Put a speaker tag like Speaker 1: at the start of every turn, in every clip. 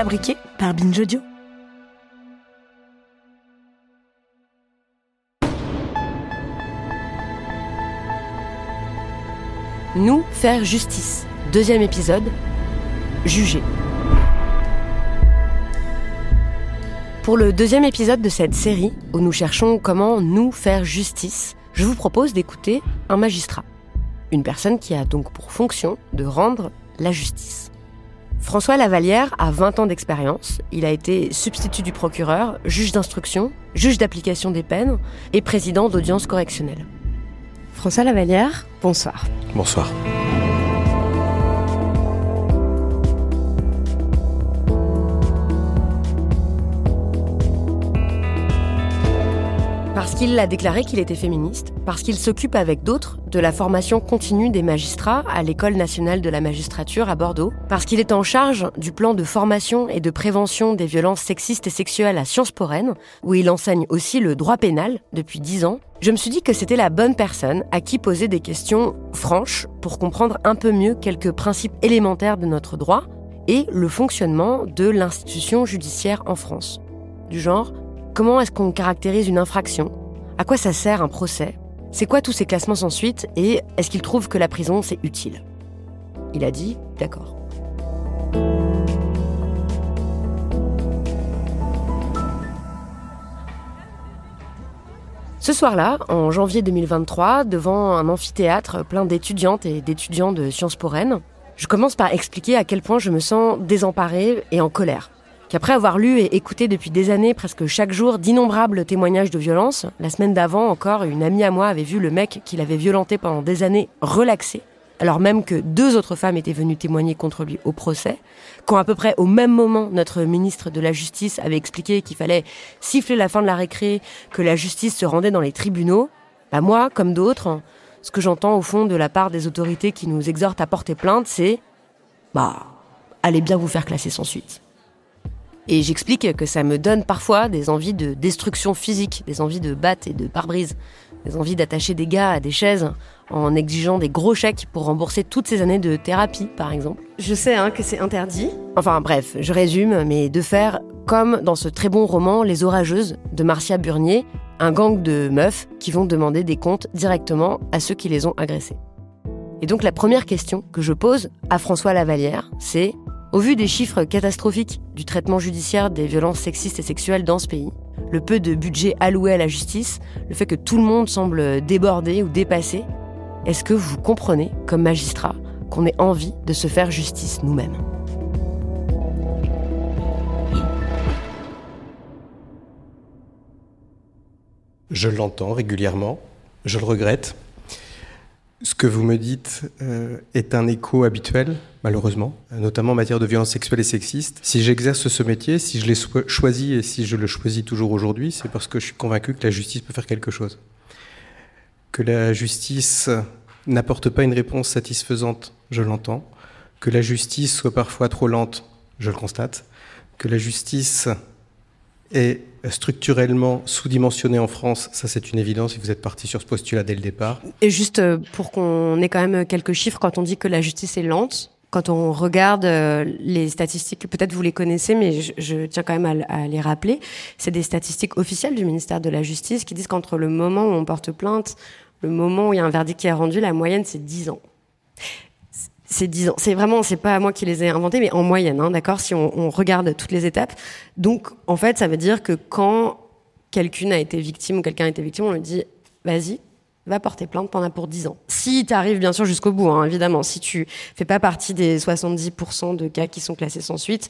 Speaker 1: fabriqué par Binge
Speaker 2: Nous faire justice. Deuxième épisode. Juger. Pour le deuxième épisode de cette série, où nous cherchons comment nous faire justice, je vous propose d'écouter un magistrat. Une personne qui a donc pour fonction de rendre la justice. François Lavalière a 20 ans d'expérience. Il a été substitut du procureur, juge d'instruction, juge d'application des peines et président d'audience correctionnelle. François Lavalière, bonsoir. Bonsoir. Parce qu'il a déclaré qu'il était féministe, parce qu'il s'occupe avec d'autres de la formation continue des magistrats à l'École nationale de la magistrature à Bordeaux, parce qu'il est en charge du plan de formation et de prévention des violences sexistes et sexuelles à Sciences Po Rennes, où il enseigne aussi le droit pénal depuis dix ans, je me suis dit que c'était la bonne personne à qui poser des questions franches pour comprendre un peu mieux quelques principes élémentaires de notre droit et le fonctionnement de l'institution judiciaire en France. Du genre, Comment est-ce qu'on caractérise une infraction À quoi ça sert un procès C'est quoi tous ces classements sans suite Et est-ce qu'il trouve que la prison, c'est utile Il a dit d'accord. Ce soir-là, en janvier 2023, devant un amphithéâtre plein d'étudiantes et d'étudiants de Sciences pourraines je commence par expliquer à quel point je me sens désemparée et en colère qu'après avoir lu et écouté depuis des années presque chaque jour d'innombrables témoignages de violence, la semaine d'avant encore, une amie à moi avait vu le mec qu'il avait violenté pendant des années relaxé, alors même que deux autres femmes étaient venues témoigner contre lui au procès, quand à peu près au même moment notre ministre de la Justice avait expliqué qu'il fallait siffler la fin de la récré, que la justice se rendait dans les tribunaux, bah moi, comme d'autres, hein, ce que j'entends au fond de la part des autorités qui nous exhortent à porter plainte, c'est bah allez bien vous faire classer sans suite. Et j'explique que ça me donne parfois des envies de destruction physique, des envies de battre et de pare-brise, des envies d'attacher des gars à des chaises en exigeant des gros chèques pour rembourser toutes ces années de thérapie, par exemple. Je sais hein, que c'est interdit. Enfin bref, je résume, mais de faire comme dans ce très bon roman Les Orageuses de Marcia Burnier, un gang de meufs qui vont demander des comptes directement à ceux qui les ont agressés. Et donc la première question que je pose à François Lavalière, c'est au vu des chiffres catastrophiques du traitement judiciaire des violences sexistes et sexuelles dans ce pays, le peu de budget alloué à la justice, le fait que tout le monde semble débordé ou dépassé, est-ce que vous comprenez, comme magistrat, qu'on ait envie de se faire justice nous-mêmes
Speaker 3: Je l'entends régulièrement, je le regrette, ce que vous me dites euh, est un écho habituel, malheureusement, notamment en matière de violence sexuelle et sexiste. Si j'exerce ce métier, si je l'ai choisi et si je le choisis toujours aujourd'hui, c'est parce que je suis convaincu que la justice peut faire quelque chose. Que la justice n'apporte pas une réponse satisfaisante, je l'entends. Que la justice soit parfois trop lente, je le constate. Que la justice est structurellement sous-dimensionné en France, ça c'est une évidence, et vous êtes parti sur ce postulat dès le départ.
Speaker 2: Et juste euh, pour qu'on ait quand même quelques chiffres, quand on dit que la justice est lente, quand on regarde euh, les statistiques, peut-être vous les connaissez, mais je, tiens quand même à, à les rappeler, c'est des statistiques officielles du ministère de la Justice qui disent qu'entre le moment où on porte plainte, le moment où il y a un verdict qui est rendu, la moyenne c'est 10 ans c'est 10 ans. C'est vraiment, c'est pas moi qui les ai inventés, mais en moyenne, hein, d'accord, si on, regarde toutes les étapes. Donc, en fait, ça veut dire que quand quelqu'une a été victime ou quelqu'un a été victime, on lui dit, vas-y, va porter plainte, t'en as pour 10 ans. Si tu arrives bien sûr jusqu'au bout, hein, évidemment, si tu fais pas partie des 70% de cas qui sont classés sans suite,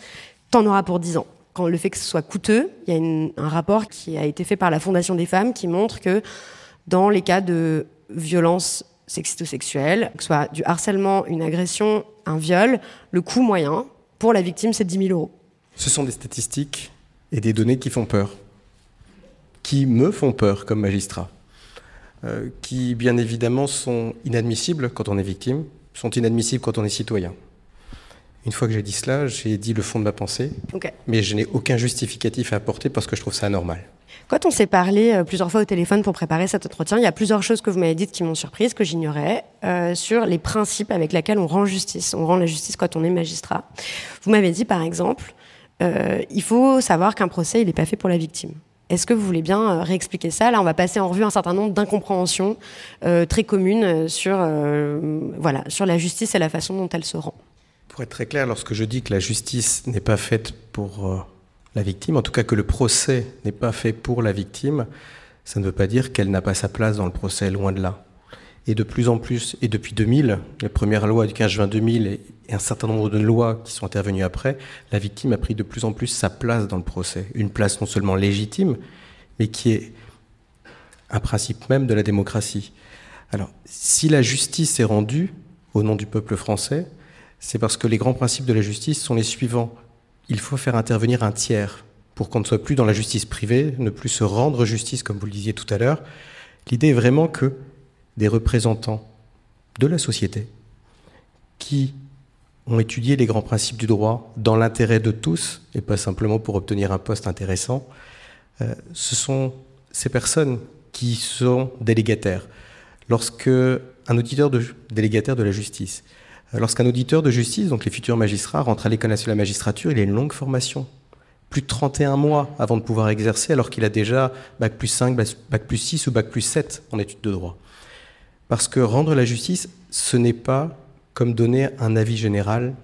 Speaker 2: t'en auras pour 10 ans. Quand le fait que ce soit coûteux, il y a un rapport qui a été fait par la Fondation des femmes qui montre que dans les cas de violence ou sexuel que ce soit du harcèlement, une agression, un viol, le coût moyen pour la victime, c'est 10 000 euros.
Speaker 3: Ce sont des statistiques et des données qui font peur, qui me font peur comme magistrat, euh, qui bien évidemment sont inadmissibles quand on est victime, sont inadmissibles quand on est citoyen. Une fois que j'ai dit cela, j'ai dit le fond de ma pensée, mais je n'ai aucun justificatif à apporter parce que je trouve ça anormal.
Speaker 2: Quand on s'est parlé euh, plusieurs fois au téléphone pour préparer cet entretien, il y a plusieurs choses que vous m'avez dites qui m'ont surprise, que j'ignorais, euh, sur les principes avec lesquels on rend justice. On rend la justice quand on est magistrat. Vous m'avez dit, par exemple, euh, il faut savoir qu'un procès, il n'est pas fait pour la victime. Est-ce que vous voulez bien réexpliquer ça Là, on va passer en revue un certain nombre d'incompréhensions très communes sur, voilà, sur la justice et la façon dont elle se rend.
Speaker 3: Pour être très clair, lorsque je dis que la justice n'est pas faite pour la victime, en tout cas que le procès n'est pas fait pour la victime, ça ne veut pas dire qu'elle n'a pas sa place dans le procès, loin de là. Et de plus en plus, et depuis 2000, les premières lois du 15 juin 2000 et un certain nombre de lois qui sont intervenues après, la victime a pris de plus en plus sa place dans le procès. Une place non seulement légitime, mais qui est un principe même de la démocratie. Alors, si la justice est rendue au nom du peuple français, c'est parce que les grands principes de la justice sont les suivants il faut faire intervenir un tiers pour qu'on ne soit plus dans la justice privée, ne plus se rendre justice, comme vous le disiez tout à l'heure. L'idée est vraiment que des représentants de la société qui ont étudié les grands principes du droit dans l'intérêt de tous, et pas simplement pour obtenir un poste intéressant, euh, ce sont ces personnes qui sont délégataires. Lorsque un auditeur de, délégataire de la justice Lorsqu'un auditeur de justice, donc les futurs magistrats, rentre à l'école nationale de la magistrature, il a une longue formation. Plus de 31 mois avant de pouvoir exercer, alors qu'il a déjà bac plus 5, bac plus 6 ou bac plus 7 en études de droit. Parce que rendre la justice, ce n'est pas comme donner un avis général,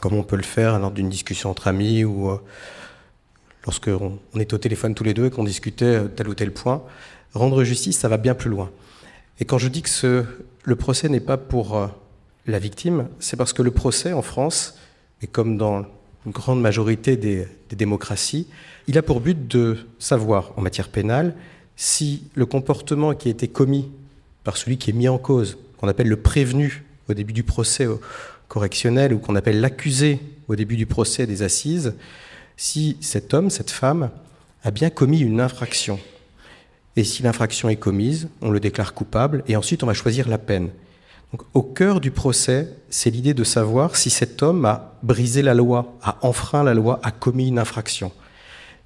Speaker 3: comme on peut le faire lors d'une discussion entre amis ou euh, lorsqu'on est au téléphone tous les deux et qu'on discutait euh, tel ou tel point. Rendre justice, ça va bien plus loin. Et quand je dis que ce, le procès n'est pas pour. Euh, la victime, c'est parce que le procès en France, et comme dans une grande majorité des, des, démocraties, il a pour but de savoir, en matière pénale, si le comportement qui a été commis par celui qui est mis en cause, qu'on appelle le prévenu au début du procès correctionnel ou qu'on appelle l'accusé au début du procès des assises, si cet homme, cette femme, a bien commis une infraction. Et si l'infraction est commise, on le déclare coupable et ensuite on va choisir la peine au cœur du procès, c'est l'idée de savoir si cet homme a brisé la loi, a enfreint la loi, a commis une infraction.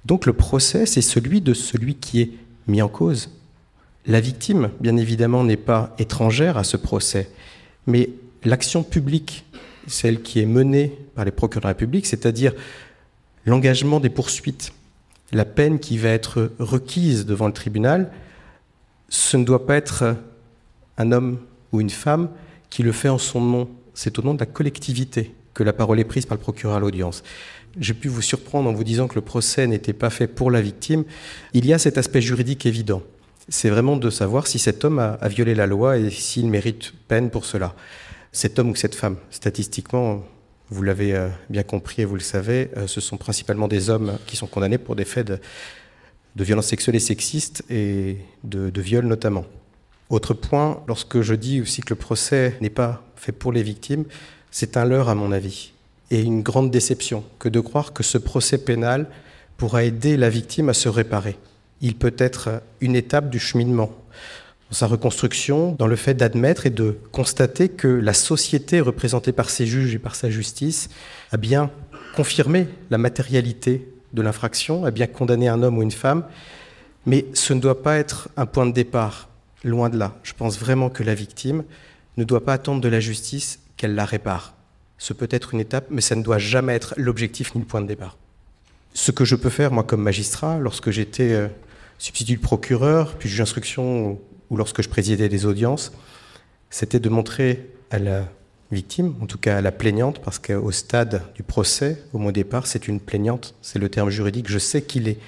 Speaker 3: Donc le procès, c'est celui de celui qui est mis en cause. La victime, bien évidemment, n'est pas étrangère à ce procès, mais l'action publique, celle qui est menée par les procureurs de la République, c'est-à-dire l'engagement des poursuites, la peine qui va être requise devant le tribunal, ce ne doit pas être un homme ou une femme qui le fait en son nom. C'est au nom de la collectivité que la parole est prise par le procureur à l'audience. J'ai pu vous surprendre en vous disant que le procès n'était pas fait pour la victime. Il y a cet aspect juridique évident. C'est vraiment de savoir si cet homme a, violé la loi et s'il mérite peine pour cela. Cet homme ou cette femme, statistiquement, vous l'avez euh, bien compris et vous le savez, euh, ce sont principalement des hommes qui sont condamnés pour des faits de, violences sexuelles et sexistes et de, de viol notamment. Autre point, lorsque je dis aussi que le procès n'est pas fait pour les victimes, c'est un leurre à mon avis, et une grande déception que de croire que ce procès pénal pourra aider la victime à se réparer. Il peut être une étape du cheminement, dans sa reconstruction, dans le fait d'admettre et de constater que la société représentée par ses juges et par sa justice a bien confirmé la matérialité de l'infraction, a bien condamné un homme ou une femme, mais ce ne doit pas être un point de départ Loin de là, je pense vraiment que la victime ne doit pas attendre de la justice qu'elle la répare. Ce peut être une étape, mais ça ne doit jamais être l'objectif ni le point de départ. Ce que je peux faire, moi, comme magistrat, lorsque j'étais euh, substitut de procureur, puis juge d'instruction, ou, lorsque je présidais des audiences, c'était de montrer à la victime, en tout cas à la plaignante, parce qu'au stade du procès, au mot départ, c'est une plaignante, c'est le terme juridique, je sais qu'il est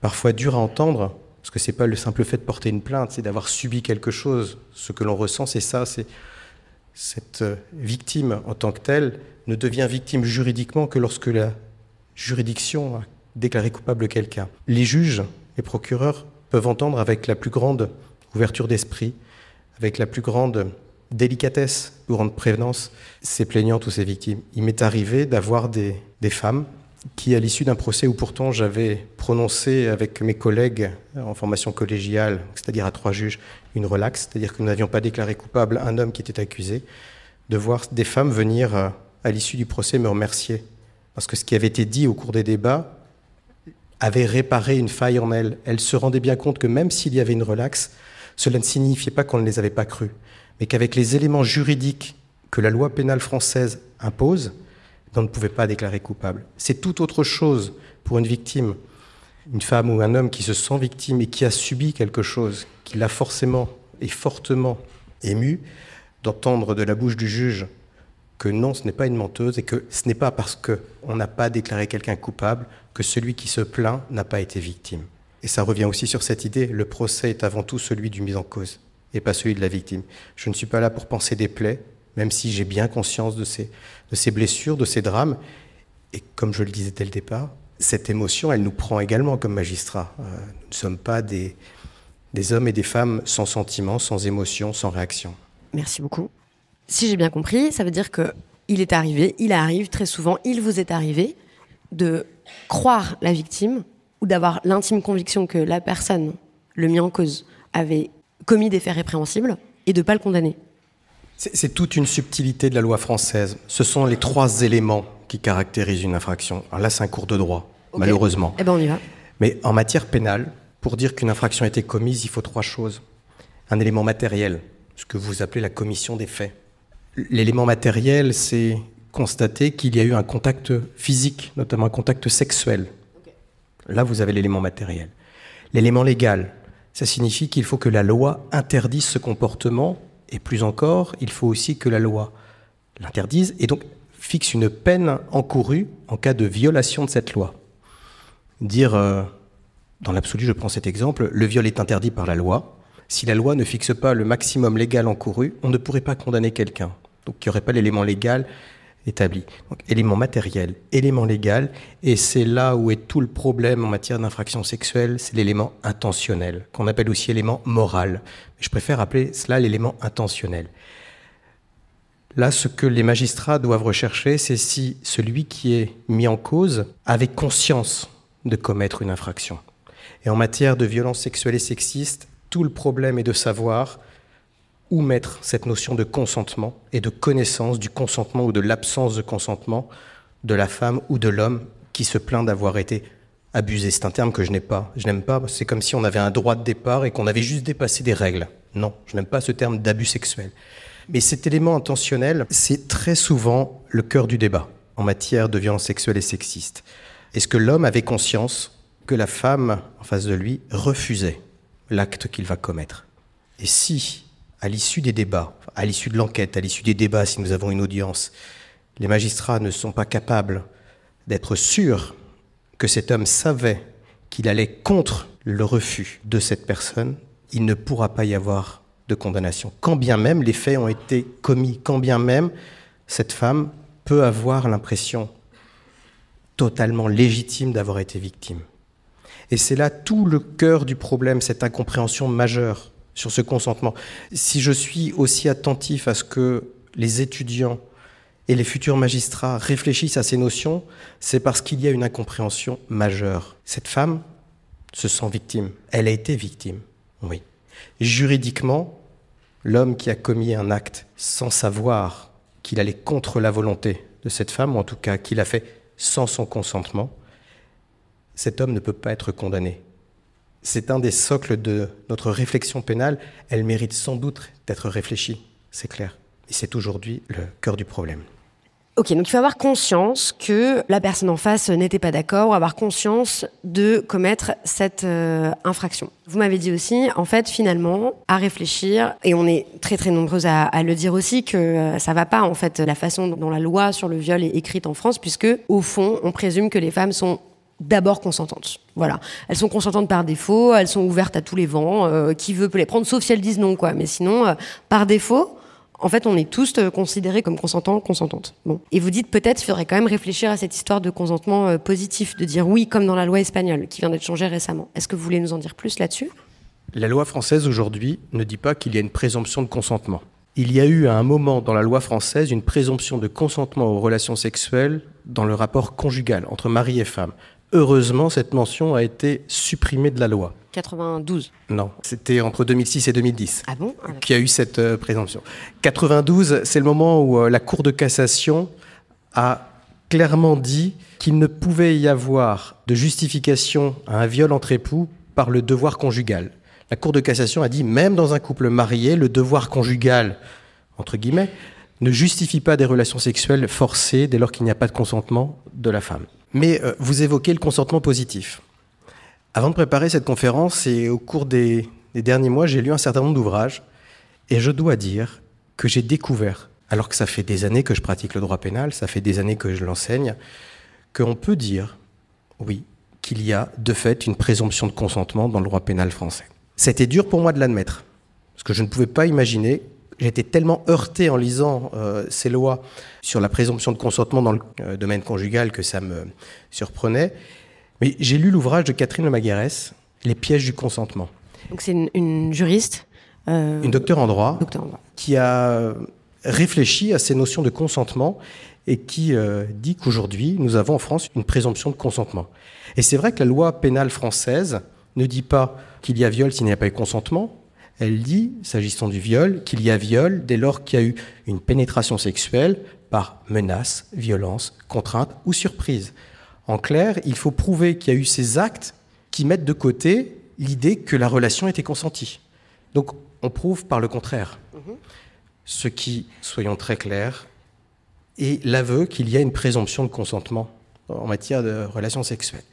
Speaker 3: parfois dur à entendre, parce que n'est pas le simple fait de porter une plainte, c'est d'avoir subi quelque chose. Ce que l'on ressent, c'est ça, c'est cette euh, victime en tant que telle ne devient victime juridiquement que lorsque la juridiction a déclaré coupable quelqu'un. Les juges, les procureurs peuvent entendre avec la plus grande ouverture d'esprit, avec la plus grande délicatesse, plus grande prévenance, ces plaignantes ou ces victimes. Il m'est arrivé d'avoir des femmes qui, à l'issue d'un procès où pourtant j'avais prononcé avec mes collègues en formation collégiale, c'est-à-dire à trois juges, une relaxe, c'est-à-dire que nous n'avions pas déclaré coupable un homme qui était accusé, de voir des femmes venir, euh, à l'issue du procès, me remercier. Parce que ce qui avait été dit au cours des débats avait réparé une faille en elles. Elles se rendaient bien compte que même s'il y avait une relaxe, cela ne signifiait pas qu'on ne les avait pas crues, mais qu'avec les éléments juridiques que la loi pénale française impose, on ne pouvait pas déclarer coupable. C'est tout autre chose pour une victime, une femme ou un homme qui se sent victime et qui a subi quelque chose, qui l'a forcément et fortement ému, d'entendre de la bouche du juge que non, ce n'est pas une menteuse et que ce n'est pas parce qu'on n'a pas déclaré quelqu'un coupable que celui qui se plaint n'a pas été victime. Et ça revient aussi sur cette idée, le procès est avant tout celui du mis en cause et pas celui de la victime. Je ne suis pas là pour penser des plaies, même si j'ai bien conscience de ces, blessures, de ces drames. Et comme je le disais dès le départ, cette émotion, elle nous prend également comme magistrats. Euh, nous ne sommes pas des, hommes et des femmes sans sentiments, sans émotions, sans réactions.
Speaker 2: Merci beaucoup. Si j'ai bien compris, ça veut dire que il est arrivé, il arrive très souvent, il vous est arrivé de croire la victime ou d'avoir l'intime conviction que la personne, le mis en cause, avait commis des faits répréhensibles et de ne pas le condamner.
Speaker 3: C'est toute une subtilité de la loi française. Ce sont les trois éléments qui caractérisent une infraction. Alors là, c'est un cours de droit, malheureusement. Eh ben, on y va. Mais en matière pénale, pour dire qu'une infraction a été commise, il faut trois choses. Un élément matériel, ce que vous appelez la commission des faits. L'élément matériel, c'est constater qu'il y a eu un contact physique, notamment un contact sexuel. Là, vous avez l'élément matériel. L'élément légal, ça signifie qu'il faut que la loi interdise ce comportement et plus encore, il faut aussi que la loi l'interdise et donc fixe une peine encourue en cas de violation de cette loi. Dire, euh, dans l'absolu, je prends cet exemple, le viol est interdit par la loi. Si la loi ne fixe pas le maximum légal encouru, on ne pourrait pas condamner quelqu'un. Donc il n'y aurait pas l'élément légal établi. Donc, élément matériel, élément légal, et c'est là où est tout le problème en matière d'infraction sexuelle, c'est l'élément intentionnel, qu'on appelle aussi élément moral. Je préfère appeler cela l'élément intentionnel. Là, ce que les magistrats doivent rechercher, c'est si celui qui est mis en cause avait conscience de commettre une infraction. Et en matière de violence sexuelle et sexiste, tout le problème est de savoir où mettre cette notion de consentement et de connaissance du consentement ou de l'absence de consentement de la femme ou de l'homme qui se plaint d'avoir été abusé. C'est un terme que je n'ai pas. Je n'aime pas. C'est comme si on avait un droit de départ et qu'on avait juste dépassé des règles. Non, je n'aime pas ce terme d'abus sexuel. Mais cet élément intentionnel, c'est très souvent le cœur du débat en matière de violence sexuelle et sexiste. Est-ce que l'homme avait conscience que la femme en face de lui refusait l'acte qu'il va commettre Et si à l'issue des débats, à l'issue de l'enquête, à l'issue des débats, si nous avons une audience, les magistrats ne sont pas capables d'être sûrs que cet homme savait qu'il allait contre le refus de cette personne, il ne pourra pas y avoir de condamnation. Quand bien même les faits ont été commis, quand bien même cette femme peut avoir l'impression totalement légitime d'avoir été victime. Et c'est là tout le cœur du problème, cette incompréhension majeure sur ce consentement. Si je suis aussi attentif à ce que les étudiants et les futurs magistrats réfléchissent à ces notions, c'est parce qu'il y a une incompréhension majeure. Cette femme se sent victime. Elle a été victime, oui. Juridiquement, l'homme qui a commis un acte sans savoir qu'il allait contre la volonté de cette femme, ou en tout cas qu'il a fait sans son consentement, cet homme ne peut pas être condamné c'est un des socles de notre réflexion pénale. Elle mérite sans doute d'être réfléchie, c'est clair. Et c'est aujourd'hui le cœur du problème.
Speaker 2: Ok, donc il faut avoir conscience que la personne en face n'était pas d'accord, ou avoir conscience de commettre cette euh, infraction. Vous m'avez dit aussi, en fait, finalement, à réfléchir, et on est très très nombreuses à, le dire aussi, que ça euh, ça va pas en fait la façon dont la loi sur le viol est écrite en France, puisque au fond, on présume que les femmes sont d'abord consentantes. Voilà, elles sont consentantes par défaut, elles sont ouvertes à tous les vents. Euh, qui veut peut les prendre, sauf si elles disent non, quoi. Mais sinon, euh, par défaut, en fait, on est tous euh, considérés comme consentants, consentantes. Et vous dites peut-être, il faudrait quand même réfléchir à cette histoire de consentement positif, de dire oui, comme dans la loi espagnole, qui vient d'être changée récemment. Est-ce que vous voulez nous en dire plus là-dessus
Speaker 3: La loi française aujourd'hui ne dit pas qu'il y a une présomption de consentement. Il y a eu à un moment dans la loi française une présomption de consentement aux relations sexuelles dans le rapport conjugal entre mari et femme. Heureusement, cette mention a été supprimée de la loi.
Speaker 2: 92
Speaker 3: Non, c'était entre 2006 et 2010. Ah bon ah, Qui a eu cette euh, présomption. 92, c'est le moment où euh, la Cour de cassation a clairement dit qu'il ne pouvait y avoir de justification à un viol entre époux par le devoir conjugal. La Cour de cassation a dit même dans un couple marié, le devoir conjugal, entre guillemets, ne justifie pas des relations sexuelles forcées dès lors qu'il n'y a pas de consentement de la femme. Mais euh, vous évoquez le consentement positif. Avant de préparer cette conférence et au cours des, des derniers mois, j'ai lu un certain nombre d'ouvrages et je dois dire que j'ai découvert, alors que ça fait des années que je pratique le droit pénal, ça fait des années que je l'enseigne, qu'on peut dire, oui, qu'il y a de fait une présomption de consentement dans le droit pénal français. C'était dur pour moi de l'admettre, parce que je ne pouvais pas imaginer J'étais tellement heurté en lisant euh, ces lois sur la présomption de consentement dans le euh, domaine conjugal que ça me surprenait. Mais j'ai lu l'ouvrage de Catherine Lemaguerès, Les pièges du consentement.
Speaker 2: Donc c'est une, juriste
Speaker 3: euh, Une docteure en droit, docteur en droit qui a réfléchi à ces notions de consentement et qui dit qu'aujourd'hui, nous avons en France une présomption de consentement. Et c'est vrai que la loi pénale française ne dit pas qu'il y a viol s'il n'y a pas eu consentement, elle dit, s'agissant du viol, qu'il y a viol dès lors qu'il y a eu une pénétration sexuelle par menace, violence, contrainte ou surprise. En clair, il faut prouver qu'il y a eu ces actes qui mettent de côté l'idée que la relation était consentie. Donc on prouve par le contraire. Mm-hmm. Ce qui, soyons très clairs, est l'aveu qu'il y a une présomption de consentement en matière de relations sexuelles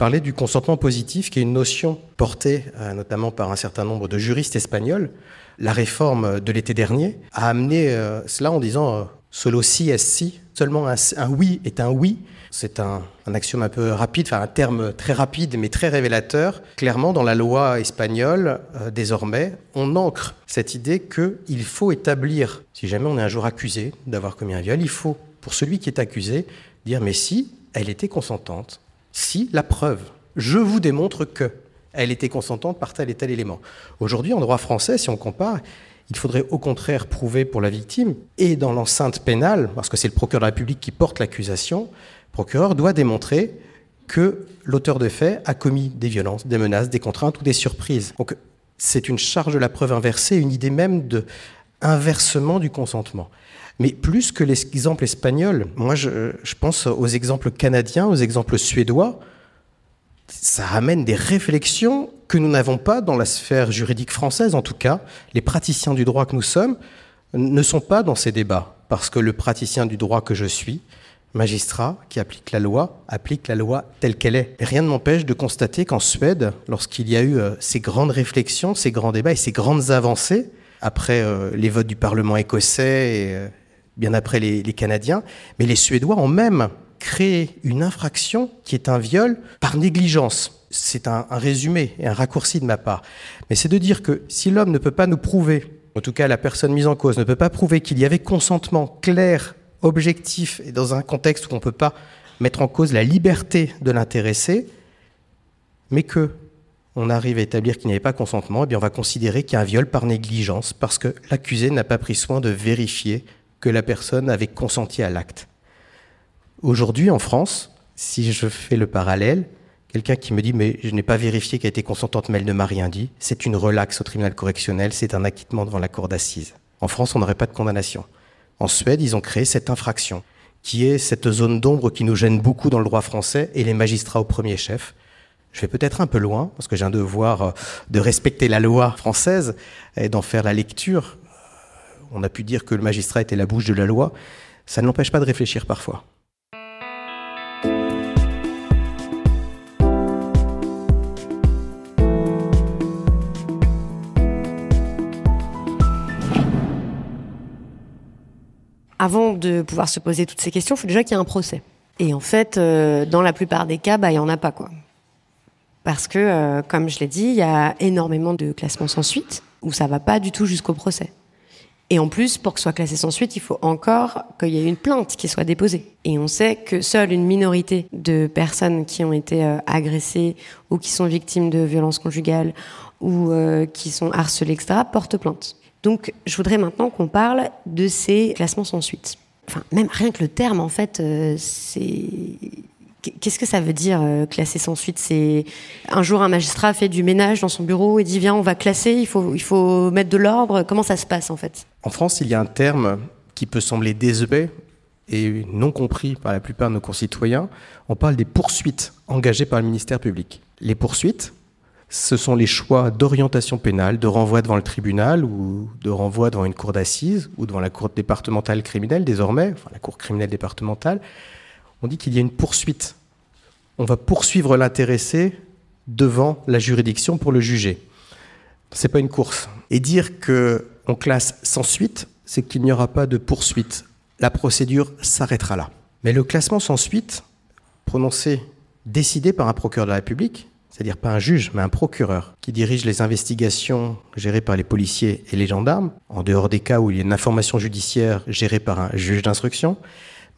Speaker 3: parler du consentement positif, qui est une notion portée euh, notamment par un certain nombre de juristes espagnols. La réforme de l'été dernier a amené euh, cela en disant euh, solo si est si, seulement un, oui est un oui. C'est un, axiome un peu rapide, enfin un terme très rapide mais très révélateur. Clairement, dans la loi espagnole, désormais, on ancre cette idée qu'il faut établir, si jamais on est un jour accusé d'avoir commis un viol, il faut, pour celui qui est accusé, dire mais si, elle était consentante. Si la preuve, je vous démontre que elle était consentante par tel et tel élément. Aujourd'hui, en droit français, si on compare, il faudrait au contraire prouver pour la victime, et dans l'enceinte pénale, parce que c'est le procureur de la République qui porte l'accusation, le procureur doit démontrer que l'auteur de fait a commis des violences, des menaces, des contraintes ou des surprises. Donc c'est une charge de la preuve inversée, une idée même de inversement du consentement. Mais plus que l'exemple espagnol, moi je, pense aux exemples canadiens, aux exemples suédois, ça amène des réflexions que nous n'avons pas dans la sphère juridique française en tout cas. Les praticiens du droit que nous sommes ne sont pas dans ces débats, parce que le praticien du droit que je suis, magistrat qui applique la loi, applique la loi telle qu'elle est. rien ne m'empêche de constater qu'en Suède, lorsqu'il y a eu euh, ces grandes réflexions, ces grands débats et ces grandes avancées, après euh, les votes du Parlement écossais et... Euh, bien après les, Canadiens, mais les Suédois ont même créé une infraction qui est un viol par négligence c'est un, résumé et un raccourci de ma part, mais c'est de dire que si l'homme ne peut pas nous prouver, en tout cas la personne mise en cause ne peut pas prouver qu'il y avait consentement clair, objectif et dans un contexte où on ne peut pas mettre en cause la liberté de l'intéressé, mais que on arrive à établir qu'il n'y avait pas consentement, et eh bien on va considérer qu'il y a un viol par négligence parce que l'accusé n'a pas pris soin de vérifier que la personne avait consenti à l'acte. Aujourd'hui, en France, si je fais le parallèle, quelqu'un qui me dit mais je n'ai pas vérifié qu'elle était consentante mais elle ne m'a rien dit, c'est une relaxe au tribunal correctionnel, c'est un acquittement devant la cour d'assises. En France, on n'aurait pas de condamnation. En Suède, ils ont créé cette infraction, qui est cette zone d'ombre qui nous gêne beaucoup dans le droit français et les magistrats au premier chef. Je vais peut-être un peu loin, parce que j'ai un devoir euh, de respecter la loi française et d'en faire la lecture, on a pu dire que le magistrat était la bouche de la loi, ça ne l'empêche pas de réfléchir parfois.
Speaker 2: Avant de pouvoir se poser toutes ces questions, il faut déjà qu'il y ait un procès. Et en fait, euh, dans la plupart des cas, bah, il y n'y en a pas. quoi. Parce que, euh, comme je l'ai dit, il y a énormément de classements sans suite où ça va pas du tout jusqu'au procès. Et en plus, pour que soit classé sans suite, il faut encore qu'il y ait une plainte qui soit déposée. Et on sait que seule une minorité de personnes qui ont été euh, agressées ou qui sont victimes de violences conjugales ou euh, qui sont harcelées, etc., portent plainte. Donc, je voudrais maintenant qu'on parle de ces classements sans suite. Enfin, même rien que le terme, en fait, euh, c'est Qu'est-ce que ça veut dire euh, classer sans suite C'est un jour un magistrat fait du ménage dans son bureau et dit viens on va classer, il faut il faut mettre de l'ordre. Comment ça se passe en fait
Speaker 3: En France, il y a un terme qui peut sembler désuet et non compris par la plupart de nos concitoyens. On parle des poursuites engagées par le ministère public. Les poursuites, ce sont les choix d'orientation pénale, de renvoi devant le tribunal ou de renvoi devant une cour d'assises ou devant la cour départementale criminelle désormais, enfin la cour criminelle départementale on dit qu'il y a une poursuite. On va poursuivre l'intéressé devant la juridiction pour le juger. Ce n'est pas une course. Et dire que classe sans suite, c'est qu'il n'y aura pas de poursuite. La procédure s'arrêtera là. Mais le classement sans suite, prononcé, décidé par un procureur de la République, c'est-à-dire pas un juge, mais un procureur, qui dirige les investigations gérées par les policiers et les gendarmes, en dehors des cas où il y a une information judiciaire gérée par un juge d'instruction,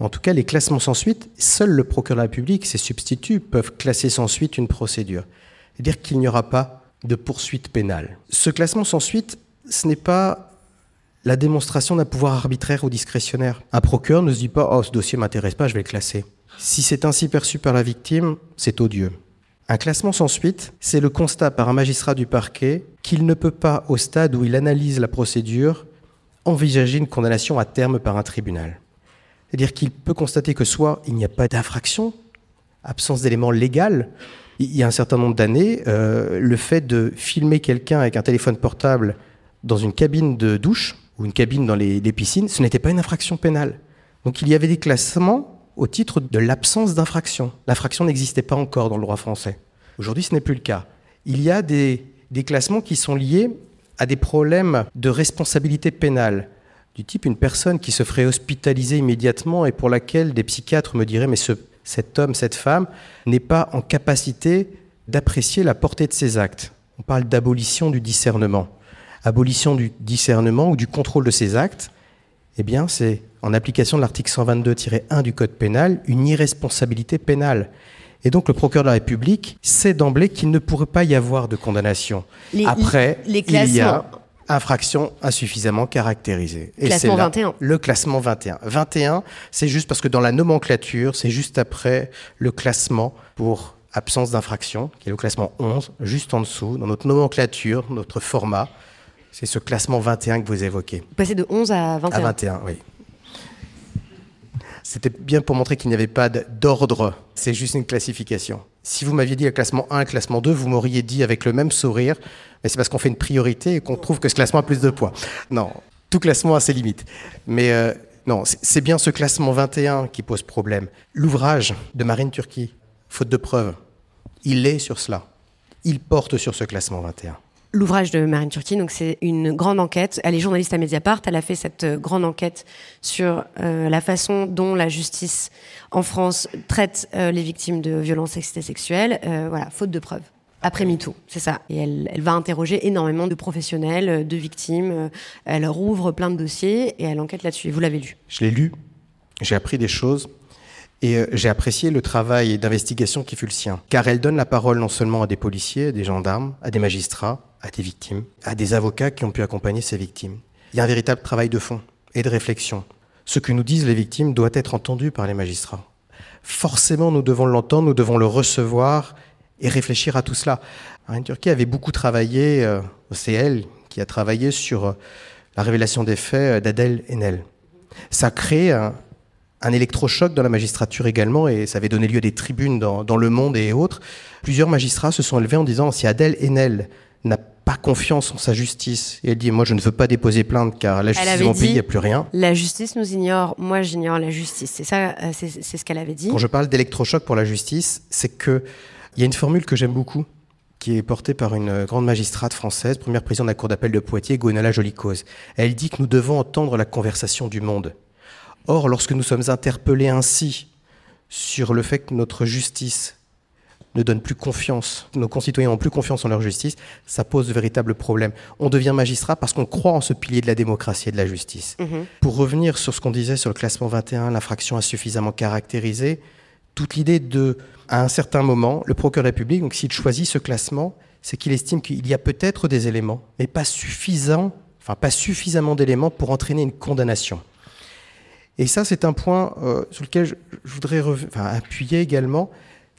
Speaker 3: en tout cas, les classements sans suite, seul le procureur de la République, ses substituts, peuvent classer sans suite une procédure. C'est-à-dire qu'il n'y aura pas de poursuite pénale. Ce classement sans suite, ce n'est pas la démonstration d'un pouvoir arbitraire ou discrétionnaire. Un procureur ne se dit pas Oh, ce dossier m'intéresse pas, je vais le classer. Si c'est ainsi perçu par la victime, c'est odieux. Un classement sans suite, c'est le constat par un magistrat du parquet qu'il ne peut pas, au stade où il analyse la procédure, envisager une condamnation à terme par un tribunal. C'est-à-dire qu'il peut constater que soit il n'y a pas d'infraction, absence d'éléments légal. Il y a un certain nombre d'années, euh, le fait de filmer quelqu'un avec un téléphone portable dans une cabine de douche ou une cabine dans les, piscines, ce n'était pas une infraction pénale. Donc il y avait des classements au titre de l'absence d'infraction. L'infraction n'existait pas encore dans le droit français. Aujourd'hui, ce n'est plus le cas. Il y a des classements qui sont liés à des problèmes de responsabilité pénale du type une personne qui se ferait hospitaliser immédiatement et pour laquelle des psychiatres me diraient mais cet homme, cette femme n'est pas en capacité d'apprécier la portée de ses actes. On parle d'abolition du discernement. Abolition du discernement ou du contrôle de ses actes, eh bien c'est en application de l'article 122-1 du Code pénal une irresponsabilité pénale. Et donc le procureur de la République sait d'emblée qu'il ne pourrait pas y avoir de condamnation. Après, il y a infraction insuffisamment caractérisée. Et classement 21. Le classement 21. 21, c'est juste parce que dans la nomenclature, c'est juste après le classement pour absence d'infraction, qui est le classement 11, juste en dessous, dans notre nomenclature, notre format. C'est ce classement 21 que vous évoquez. Vous
Speaker 2: de 11 à 21. À 21,
Speaker 3: oui. C'était bien pour montrer qu'il n'y avait pas d'ordre, c'est juste une classification. Si vous m'aviez dit le classement 1, classement 2, vous m'auriez dit avec le même sourire, mais c'est parce qu'on fait une priorité et qu'on trouve que ce classement a plus de poids. Non, tout classement a ses limites. Mais euh, non, c'est bien ce classement 21 qui pose problème. L'ouvrage de Marine Turquie, faute de preuves, il est sur cela. Il porte sur ce classement 21
Speaker 2: l'ouvrage de Marine Turki. Donc c'est une grande enquête. Elle est journaliste à Mediapart. Elle a fait cette euh, grande enquête sur euh, la façon dont la justice en France traite euh, les victimes de violences sexuelles. voilà, faute de preuves. Après MeToo, c'est ça. Et elle, elle, va interroger énormément de professionnels, de victimes. Elle rouvre plein de dossiers et elle enquête là-dessus. Vous l'avez lu
Speaker 3: Je l'ai lu. J'ai appris des choses. Et j'ai apprécié le travail d'investigation qui fut le sien, car elle donne la parole non seulement à des policiers, à des gendarmes, à des magistrats, à des victimes, à des avocats qui ont pu accompagner ces victimes. Il y a un véritable travail de fond et de réflexion. Ce que nous disent les victimes doit être entendu par les magistrats. Forcément, nous devons l'entendre, nous devons le recevoir et réfléchir à tout cela. Arène Turquie avait beaucoup travaillé, euh, c'est elle qui a travaillé sur euh, la révélation des faits euh, d'Adèle Henel. Ça a créé un, électrochoc dans la magistrature également, et ça avait donné lieu à des tribunes dans, Le Monde et autres. Plusieurs magistrats se sont élevés en disant si Adèle Henel n'a pas confiance en sa justice. Et elle dit, moi, je ne veux pas déposer plainte car la justice de mon pays, il n'y a plus rien.
Speaker 2: La justice nous ignore, moi j'ignore la justice. C'est ça, euh, c'est ce qu'elle avait dit. Quand je
Speaker 3: parle d'électrochoc pour la justice, c'est qu'il y a une formule que j'aime beaucoup, qui est portée par une grande magistrate française, première présidente de la Cour d'appel de Poitiers, Gonala Jolicose. Elle dit que nous devons entendre la conversation du monde. Or, lorsque nous sommes interpellés ainsi sur le fait que notre justice ne donnent plus confiance, nos concitoyens n'ont plus confiance en leur justice, ça pose de véritables problèmes. On devient magistrat parce qu'on croit en ce pilier de la démocratie et de la justice. Mhm. Pour revenir sur ce qu'on disait sur le classement 21, l'infraction insuffisamment caractérisée, toute l'idée de, à un certain moment, le procureur de la République, donc s'il choisit ce classement, c'est qu'il estime qu'il y a peut-être des éléments, mais pas suffisants, enfin pas suffisamment d'éléments pour entraîner une condamnation. Et ça, c'est un point euh, sur lequel je, voudrais appuyer également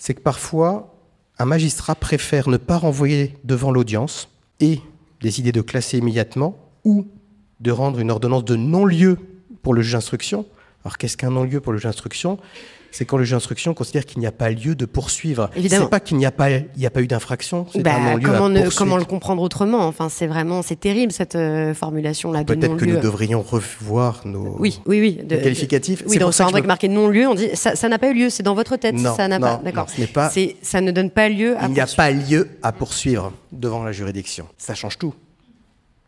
Speaker 3: c'est que parfois, un magistrat préfère ne pas renvoyer devant l'audience et décider de classer immédiatement ou de rendre une ordonnance de non-lieu pour le juge d'instruction. Alors qu'est-ce qu'un non-lieu pour le juge d'instruction c'est quand le juge d'instruction considère qu'il n'y a pas lieu de poursuivre. Évidemment. C'est pas qu'il n'y a pas, il n'y a pas eu d'infraction. C'est bah, comment, comment
Speaker 2: le comprendre autrement Enfin, c'est vraiment, c'est terrible cette euh, formulation-là. Peut-être que nous devrions
Speaker 3: revoir nos. Oui, oui, oui. De, qualificatifs. Oui, dans le rubrique me...
Speaker 2: marqué non lieu, on dit ça, n'a pas eu lieu. C'est dans votre tête. ça n'a pas. D'accord.
Speaker 3: Ça ne donne pas lieu. À il n'y a pas lieu à poursuivre devant la juridiction. Ça change tout.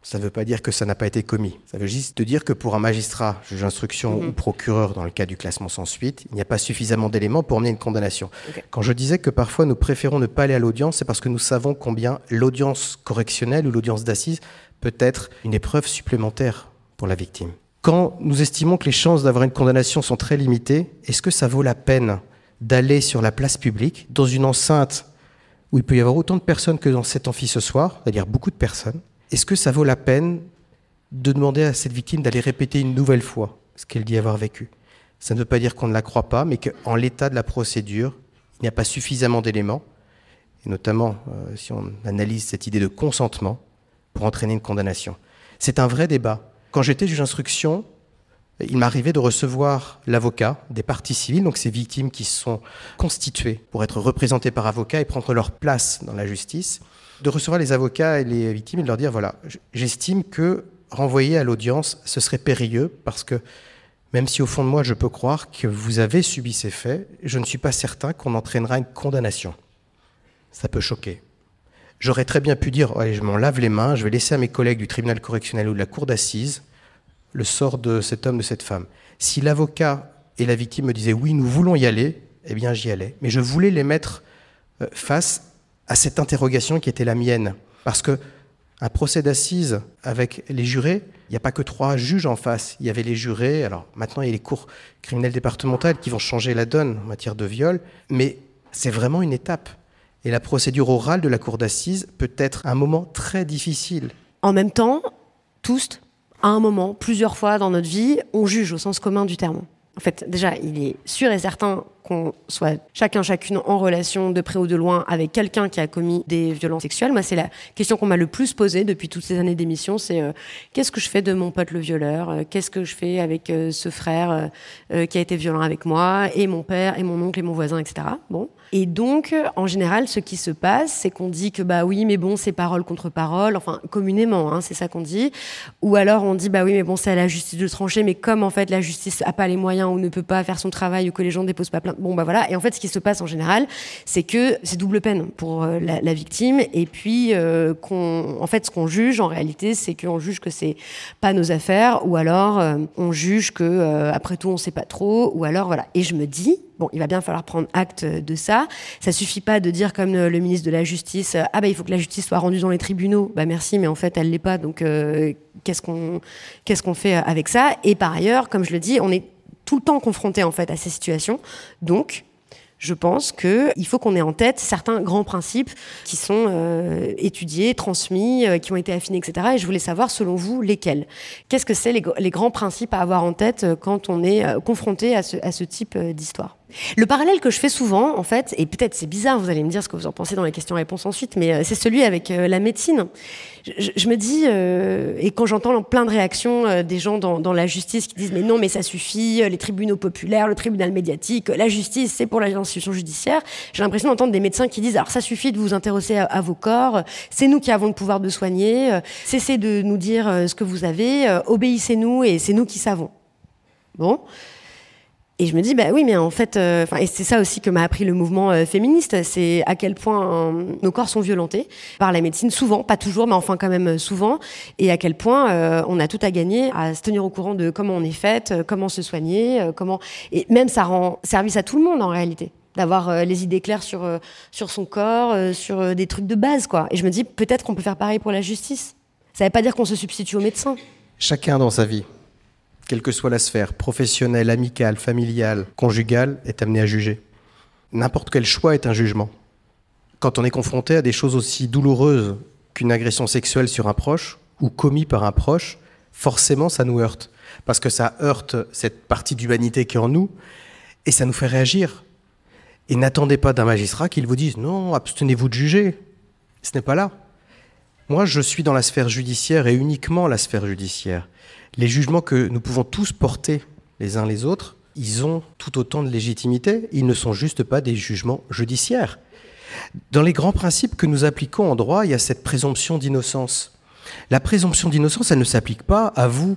Speaker 3: Ça ne veut pas dire que ça n'a pas été commis. Ça veut juste dire que pour un magistrat, juge d'instruction mhm. ou procureur, dans le cas du classement sans suite, il n'y a pas suffisamment d'éléments pour mener une condamnation. Quand je disais que parfois nous préférons ne pas aller à l'audience, c'est parce que nous savons combien l'audience correctionnelle ou l'audience d'assises peut être une épreuve supplémentaire pour la victime. Quand nous estimons que les chances d'avoir une condamnation sont très limitées, est-ce que ça vaut la peine d'aller sur la place publique, dans une enceinte où il peut y avoir autant de personnes que dans cet amphi ce soir, c'est-à-dire beaucoup de personnes, est-ce que ça vaut la peine de demander à cette victime d'aller répéter une nouvelle fois ce qu'elle dit avoir vécu Ça ne veut pas dire qu'on ne la croit pas, mais qu'en l'état de la procédure, il n'y a pas suffisamment d'éléments, et notamment euh, si on analyse cette idée de consentement, pour entraîner une condamnation. C'est un vrai débat. Quand j'étais juge d'instruction, il m'arrivait de recevoir l'avocat des parties civiles, donc ces victimes qui sont constituées pour être représentées par avocat et prendre leur place dans la justice de recevoir les avocats et les victimes et de leur dire voilà, j'estime que renvoyer à l'audience, ce serait périlleux parce que même si au fond de moi je peux croire que vous avez subi ces faits, je ne suis pas certain qu'on entraînera une condamnation. Ça peut choquer. J'aurais très bien pu dire allez, je m'en lave les mains, je vais laisser à mes collègues du tribunal correctionnel ou de la cour d'assises le sort de cet homme, de cette femme. Si l'avocat et la victime me disaient oui, nous voulons y aller, eh bien j'y allais. Mais je voulais les mettre euh, face à cette interrogation qui était la mienne. Parce que un procès d'assises avec les jurés, il n'y a pas que trois juges en face. Il y avait les jurés, alors maintenant il y a les cours criminelles départementales qui vont changer la donne en matière de viol, mais c'est vraiment une étape. Et la procédure orale de la cour d'assises peut être un moment très difficile. En même temps,
Speaker 2: tous, à un moment, plusieurs fois dans notre vie, on juge au sens commun du terme. En fait, déjà, il est sûr et certain qu'on soit chacun, chacune en relation de près ou de loin avec quelqu'un qui a commis des violences sexuelles. Moi, c'est la question qu'on m'a le plus posée depuis toutes ces années d'émission. C'est euh, qu'est-ce que je fais de mon pote le violeur euh, Qu'est-ce que je fais avec euh, ce frère qui a été violent avec moi Et mon père, et mon oncle, et mon voisin, etc. Bon. Et donc, en général, ce qui se passe, c'est qu'on dit que bah oui, mais bon, c'est parole contre parole, enfin communément, hein, c'est ça qu'on dit. Ou alors on dit bah oui, mais bon, c'est à la justice de trancher, mais comme en fait la justice a pas les moyens ou ne peut pas faire son travail ou que les gens déposent pas plainte, bon bah voilà. Et en fait, ce qui se passe en général, c'est que c'est double peine pour euh, la, victime. Et puis, euh, qu'on, en fait, ce qu'on juge en réalité, c'est qu'on juge que c'est pas nos affaires, ou alors euh, on juge que après tout, on sait pas trop, ou alors voilà. Et je me dis, Bon, il va bien falloir prendre acte de ça. Ça suffit pas de dire comme euh, le ministre de la Justice, euh, ah ben il faut que la justice soit rendue dans les tribunaux. Bah merci, mais en fait elle l'est pas. Donc euh, qu'est-ce qu'on qu'est-ce qu'on fait avec ça Et par ailleurs, comme je le dis, on est tout le temps confronté en fait à ces situations. Donc je pense qu'il faut qu'on ait en tête certains grands principes qui sont étudiés, transmis, qui ont été affinés, etc. Et je voulais savoir, selon vous, lesquels Qu'est-ce que c'est les, grands principes à avoir en tête quand on est confronté à ce type d'histoire le parallèle que je fais souvent, en fait, et peut-être c'est bizarre, vous allez me dire ce que vous en pensez dans les questions-réponses ensuite, mais euh, c'est celui avec euh, la médecine. Je, me dis, euh, et quand j'entends plein de réactions des gens dans, la justice qui disent mais non, mais ça suffit, les tribunaux populaires, le tribunal médiatique, la justice, c'est pour l'institution judiciaire. J'ai l'impression d'entendre des médecins qui disent alors ça suffit de vous intéresser à, à vos corps, c'est nous qui avons le pouvoir de soigner, cessez de nous dire ce que vous avez, obéissez-nous et c'est nous qui savons. Bon. Et je me dis, bah oui, mais en fait, euh, et c'est ça aussi que m'a appris le mouvement euh, féministe, c'est à quel point euh, nos corps sont violentés par la médecine, souvent, pas toujours, mais enfin quand même souvent, et à quel point on a tout à gagner à se tenir au courant de comment on est faite, comment se soigner, comment. Et même ça rend service à tout le monde en réalité d'avoir les idées claires sur, sur son corps, sur des trucs de base, quoi. Et je me dis, peut-être qu'on peut faire pareil pour la justice. Ça ne veut pas dire qu'on se substitue
Speaker 3: aux médecins. Chacun dans sa vie quelle que soit la sphère, professionnelle, amicale, familiale, conjugale, est amené à juger. N'importe quel choix est un jugement. Quand on est confronté à des choses aussi douloureuses qu'une agression sexuelle sur un proche ou commis par un proche, forcément ça nous heurte. Parce que ça heurte cette partie d'humanité qui est en nous et ça nous fait réagir. Et n'attendez pas d'un magistrat qu'il vous dise non, abstenez-vous de juger. Ce n'est pas là. Moi, je suis dans la sphère judiciaire et uniquement la sphère judiciaire les jugements que nous pouvons tous porter les uns les autres, ils ont tout autant de légitimité, ils ne sont juste pas des jugements judiciaires. Dans les grands principes que nous appliquons en droit, il y a cette présomption d'innocence. La présomption d'innocence, elle ne s'applique pas à vous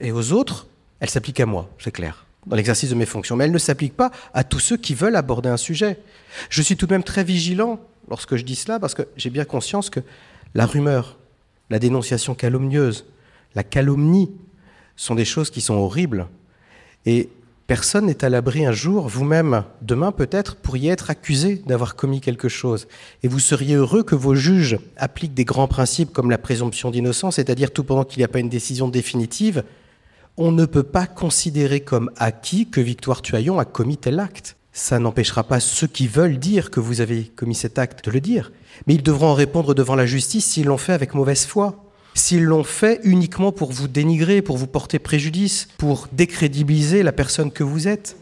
Speaker 3: et aux autres, elle s'applique à moi, c'est clair, dans l'exercice de mes fonctions, mais elle ne s'applique pas à tous ceux qui veulent aborder un sujet. Je suis tout de même très vigilant lorsque je dis cela, parce que j'ai bien conscience que la rumeur, la dénonciation calomnieuse, la calomnie sont des choses qui sont horribles. Et personne n'est à l'abri un jour, vous-même, demain peut-être, pourriez être accusé d'avoir commis quelque chose. Et vous seriez heureux que vos juges appliquent des grands principes comme la présomption d'innocence, c'est-à-dire tout pendant qu'il n'y a pas une décision définitive, on ne peut pas considérer comme acquis que Victoire Tuaillon a commis tel acte. Ça n'empêchera pas ceux qui veulent dire que vous avez commis cet acte de le dire, mais ils devront en répondre devant la justice s'ils l'ont fait avec mauvaise foi. S'ils l'ont fait uniquement pour vous dénigrer, pour vous porter préjudice, pour décrédibiliser la personne que vous êtes,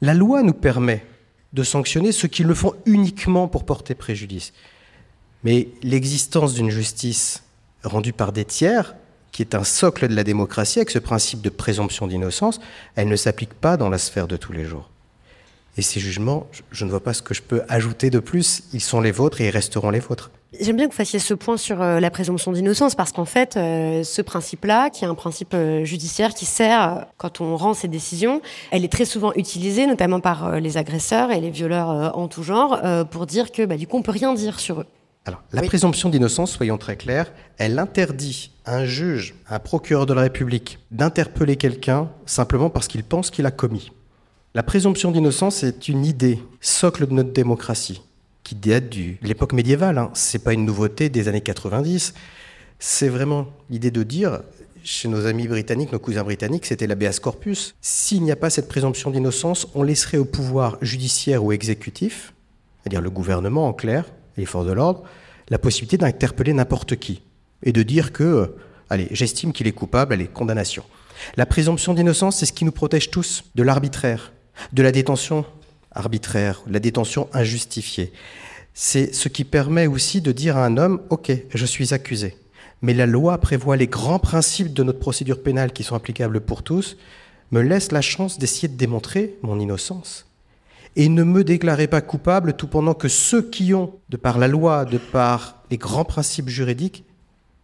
Speaker 3: la loi nous permet de sanctionner ceux qui le font uniquement pour porter préjudice. Mais l'existence d'une justice rendue par des tiers, qui est un socle de la démocratie avec ce principe de présomption d'innocence, elle ne s'applique pas dans la sphère de tous les jours. Et ces jugements, je ne vois pas ce que je peux ajouter de plus, ils sont les vôtres et ils resteront les vôtres.
Speaker 2: J'aime bien que vous fassiez ce point sur euh, la présomption d'innocence parce qu'en fait, euh, ce principe-là, qui est un principe euh, judiciaire qui sert quand on rend ses décisions, elle est très souvent utilisée, notamment par les agresseurs et les violeurs en tout genre, pour dire que bah, du coup, on peut rien
Speaker 3: dire sur eux. Alors, la présomption d'innocence, soyons très clairs, elle interdit à un juge, à un procureur de la République, d'interpeller quelqu'un simplement parce qu'il pense qu'il a commis. La présomption d'innocence est une idée, socle de notre démocratie qui date de l'époque médiévale. Hein. C'est pas une nouveauté des années 90. C'est vraiment l'idée de dire, chez nos amis britanniques, nos cousins britanniques, c'était l'abeas corpus. S'il n'y a pas cette présomption d'innocence, on laisserait au pouvoir judiciaire ou exécutif, c'est-à-dire le gouvernement en clair, les forces de l'ordre, la possibilité d'interpeller n'importe qui et de dire que, euh, allez, j'estime qu'il est coupable, allez, condamnation. La présomption d'innocence, c'est ce qui nous protège tous de l'arbitraire, de la détention arbitraire, la détention injustifiée. C'est ce qui permet aussi de dire à un homme, OK, je suis accusé. Mais la loi prévoit les grands principes de notre procédure pénale qui sont applicables pour tous, me laisse la chance d'essayer de démontrer mon innocence. Et ne me déclarer pas coupable tout pendant que ceux qui ont, de par la loi, de par les grands principes juridiques,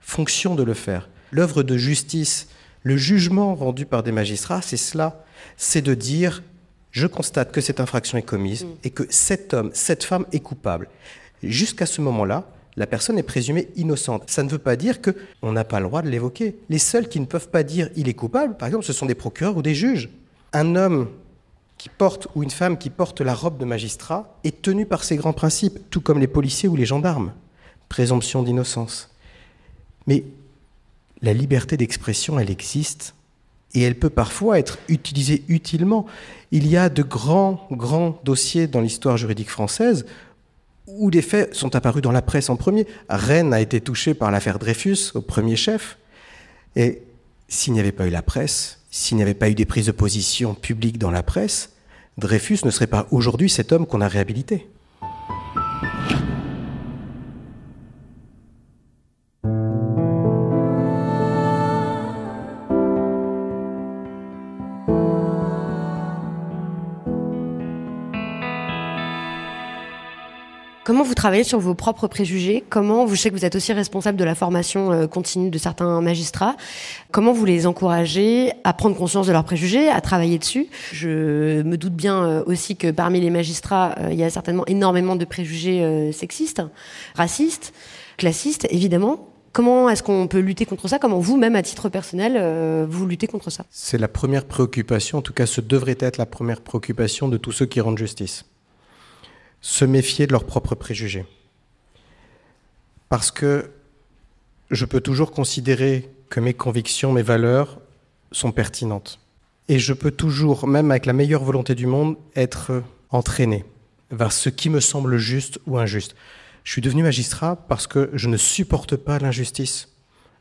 Speaker 3: fonction de le faire. L'œuvre de justice, le jugement rendu par des magistrats, c'est cela, c'est de dire je constate que cette infraction est commise mm. et que cet homme, cette femme est coupable. Jusqu'à ce moment-là, la personne est présumée innocente. Ça ne veut pas dire qu'on n'a pas le droit de l'évoquer. Les seuls qui ne peuvent pas dire il est coupable, par exemple, ce sont des procureurs ou des juges. Un homme qui porte ou une femme qui porte la robe de magistrat est tenu par ses grands principes, tout comme les policiers ou les gendarmes. Présomption d'innocence. Mais la liberté d'expression, elle existe et elle peut parfois être utilisée utilement. Il y a de grands, grands dossiers dans l'histoire juridique française où des faits sont apparus dans la presse en premier. Rennes a été touchée par l'affaire Dreyfus au premier chef. Et s'il n'y avait pas eu la presse, s'il n'y avait pas eu des prises de position publiques dans la presse, Dreyfus ne serait pas aujourd'hui cet homme qu'on a réhabilité.
Speaker 2: Comment vous travaillez sur vos propres préjugés Comment vous je sais que vous êtes aussi responsable de la formation euh, continue de certains magistrats Comment vous les encouragez à prendre conscience de leurs préjugés, à travailler dessus Je me doute bien euh, aussi que parmi les magistrats, euh, il y a certainement énormément de préjugés sexistes, racistes, classistes, évidemment. Comment est-ce qu'on peut lutter contre ça Comment vous-même, à titre personnel, vous luttez contre ça
Speaker 3: C'est la première préoccupation, en tout cas ce devrait être la première préoccupation de tous ceux qui rendent justice se méfier de leurs propres préjugés. Parce que je peux toujours considérer que mes convictions, mes valeurs sont pertinentes. Et je peux toujours, même avec la meilleure volonté du monde, être entraîné vers ce qui me semble juste ou injuste. Je suis devenu magistrat parce que je ne supporte pas l'injustice.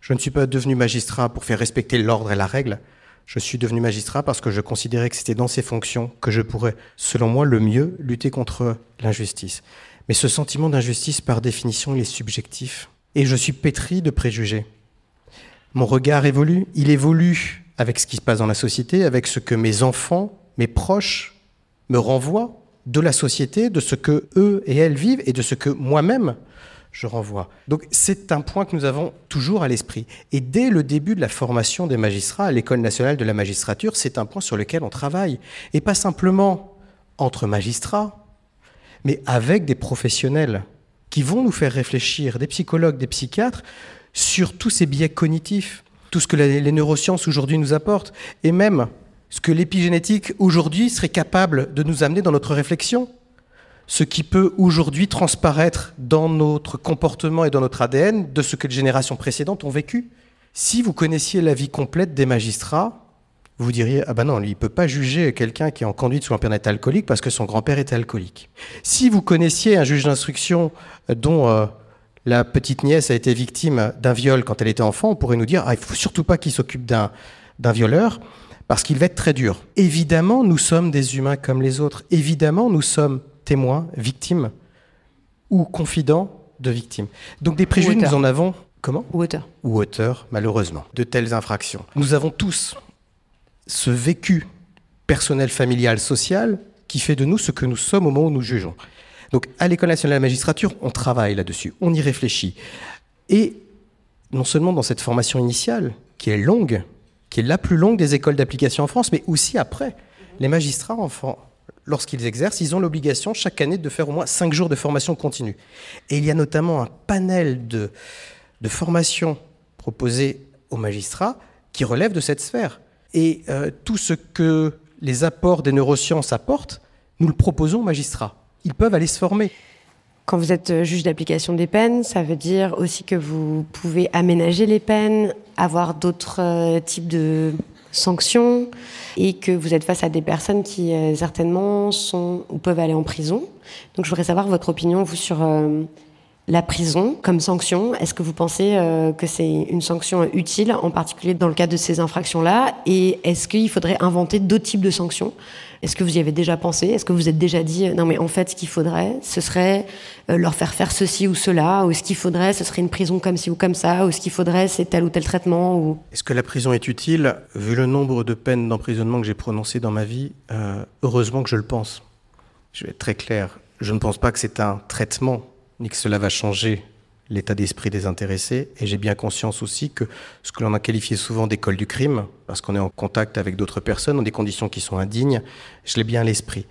Speaker 3: Je ne suis pas devenu magistrat pour faire respecter l'ordre et la règle. Je suis devenu magistrat parce que je considérais que c'était dans ces fonctions que je pourrais, selon moi, le mieux lutter contre l'injustice. Mais ce sentiment d'injustice, par définition, il est subjectif. Et je suis pétri de préjugés. Mon regard évolue, il évolue avec ce qui se passe dans la société, avec ce que mes enfants, mes proches me renvoient de la société, de ce que eux et elles vivent et de ce que moi-même je renvoie. Donc c'est un point que nous avons toujours à l'esprit. Et dès le début de la formation des magistrats à l'École nationale de la magistrature, c'est un point sur lequel on travaille. Et pas simplement entre magistrats, mais avec des professionnels qui vont nous faire réfléchir, des psychologues, des psychiatres, sur tous ces biais cognitifs, tout ce que les neurosciences aujourd'hui nous apportent, et même ce que l'épigénétique aujourd'hui serait capable de nous amener dans notre réflexion ce qui peut aujourd'hui transparaître dans notre comportement et dans notre ADN de ce que les générations précédentes ont vécu. Si vous connaissiez la vie complète des magistrats, vous diriez Ah ben non, il ne peut pas juger quelqu'un qui est en conduite sous un permis alcoolique parce que son grand-père était alcoolique. Si vous connaissiez un juge d'instruction euh, dont euh, la petite nièce a été victime d'un viol quand elle était enfant, on pourrait nous dire Ah, il faut surtout pas qu'il s'occupe d'un violeur parce qu'il va être très dur. Évidemment, nous sommes des humains comme les autres. Évidemment, nous sommes témoins, victimes ou confident de victimes. Donc des préjugés, nous en avons comment Ou auteurs. Ou auteurs, malheureusement, de telles infractions. Nous avons tous ce vécu personnel, familial, social qui fait de nous ce que nous sommes au moment où nous jugeons. Donc à l'École nationale de la magistrature, on travaille là-dessus, on y réfléchit. Et non seulement dans cette formation initiale, qui est longue, qui est la plus longue des écoles d'application en France, mais aussi après. Les magistrats en, lorsqu'ils exercent, ils ont l'obligation chaque année de faire au moins 5 jours de formation continue. Et il y a notamment un panel de, de formations proposées aux magistrats qui relève de cette sphère. Et euh, tout ce que les apports des neurosciences apportent, nous le proposons aux magistrats. Ils peuvent aller se former. Quand vous êtes euh, juge
Speaker 2: d'application des peines, ça veut dire aussi que vous pouvez aménager les peines, avoir d'autres euh, types de sanctions et que vous êtes face à des personnes qui euh, certainement sont ou peuvent aller en prison. Donc je voudrais savoir votre opinion, vous, sur euh, la prison comme sanction. Est-ce que vous pensez euh, que c'est une sanction utile, en particulier dans le cas de ces infractions-là Et est-ce qu'il faudrait inventer d'autres types de sanctions est-ce que vous y avez déjà pensé Est-ce que vous êtes déjà dit euh, non mais en fait ce qu'il faudrait, ce serait euh, leur faire faire ceci ou cela, ou ce qu'il faudrait, ce serait une prison comme ci ou comme ça, ou ce qu'il faudrait, c'est tel ou tel traitement. Ou...
Speaker 3: Est-ce que la prison est utile Vu le nombre de peines d'emprisonnement que j'ai prononcées dans ma vie, euh, heureusement que je le pense. Je vais être très clair. Je ne pense pas que c'est un traitement, ni que cela va changer l'état d'esprit des intéressés. Et j'ai bien conscience aussi que ce que l'on a qualifié souvent d'école du crime, parce qu'on est en contact avec d'autres personnes dans des conditions qui sont indignes, je l'ai bien à l'esprit.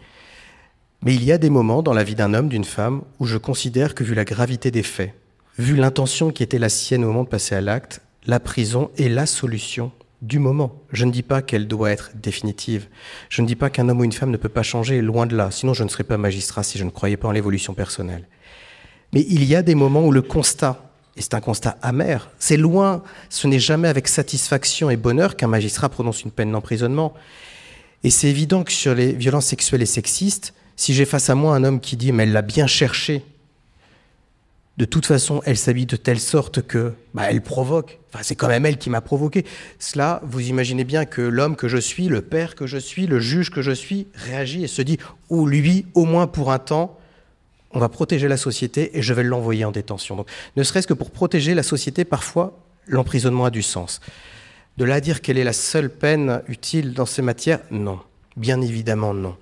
Speaker 3: Mais il y a des moments dans la vie d'un homme, d'une femme, où je considère que vu la gravité des faits, vu l'intention qui était la sienne au moment de passer à l'acte, la prison est la solution du moment. Je ne dis pas qu'elle doit être définitive. Je ne dis pas qu'un homme ou une femme ne peut pas changer, loin de là. Sinon, je ne serais pas magistrat si je ne croyais pas en l'évolution personnelle. Mais il y a des moments où le constat, et c'est un constat amer, c'est loin, ce n'est jamais avec satisfaction et bonheur qu'un magistrat prononce une peine d'emprisonnement. Et c'est évident que sur les violences sexuelles et sexistes, si j'ai face à moi un homme qui dit mais elle l'a bien cherché, de toute façon elle s'habille de telle sorte que bah, elle provoque, enfin, c'est quand même elle qui m'a provoqué, cela vous imaginez bien que l'homme que je suis, le père que je suis, le juge que je suis réagit et se dit ou oh, lui au moins pour un temps on va protéger la société et je vais l'envoyer en détention. Donc, ne serait-ce que pour protéger la société, parfois, l'emprisonnement a du sens. De là à dire quelle est la seule peine utile dans ces matières, non. Bien évidemment, non.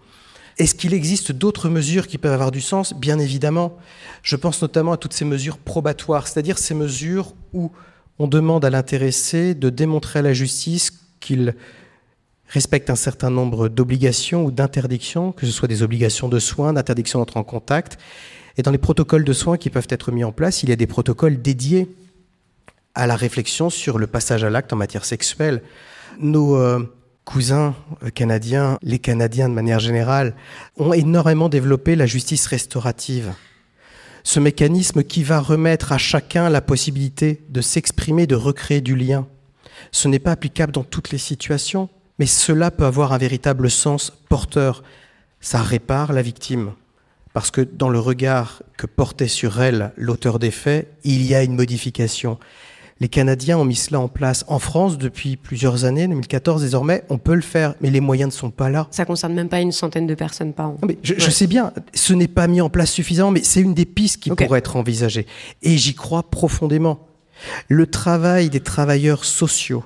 Speaker 3: Est-ce qu'il existe d'autres mesures qui peuvent avoir du sens Bien évidemment. Je pense notamment à toutes ces mesures probatoires, c'est-à-dire ces mesures où on demande à l'intéressé de démontrer à la justice qu'il respecte un certain nombre d'obligations ou d'interdictions, que ce soit des obligations de soins, d'interdiction d'entrer en contact. Et dans les protocoles de soins qui peuvent être mis en place, il y a des protocoles dédiés à la réflexion sur le passage à l'acte en matière sexuelle. Nos euh, cousins euh, canadiens, les Canadiens de manière générale, ont énormément développé la justice restaurative. Ce mécanisme qui va remettre à chacun la possibilité de s'exprimer, de recréer du lien. Ce n'est pas applicable dans toutes les situations, mais cela peut avoir un véritable sens porteur. Ça répare la victime. Parce que dans le regard que portait sur elle l'auteur des faits, il y a une modification. Les Canadiens ont mis cela en place. En France, depuis plusieurs années, 2014 désormais, on peut le faire, mais les moyens ne sont pas là. Ça concerne même pas une centaine de personnes par an. Ah, mais je, sais bien, ce n'est pas mis en place suffisamment, mais c'est une des pistes qui pourrait être envisagée. Et j'y crois profondément. Le travail des travailleurs sociaux,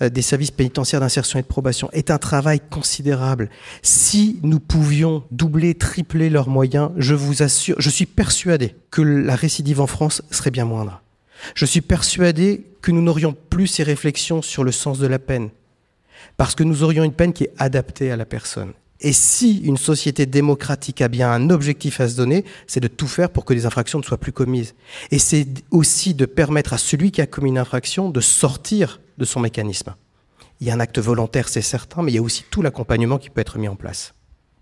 Speaker 3: euh, des services pénitentiaires d'insertion et de probation est un travail considérable. Si nous pouvions doubler, tripler leurs moyens, je vous assure, je suis persuadé que la récidive en France serait bien moindre. Je suis persuadé que nous n'aurions plus ces réflexions sur le sens de la peine, parce que nous aurions une peine qui est adaptée à la personne. Et si une société démocratique a bien un objectif à se donner, c'est de tout faire pour que les infractions ne soient plus commises. Et c'est aussi de permettre à celui qui a commis une infraction de sortir de son mécanisme. Il y a un acte volontaire, c'est certain, mais il y a aussi tout l'accompagnement qui peut être mis en place.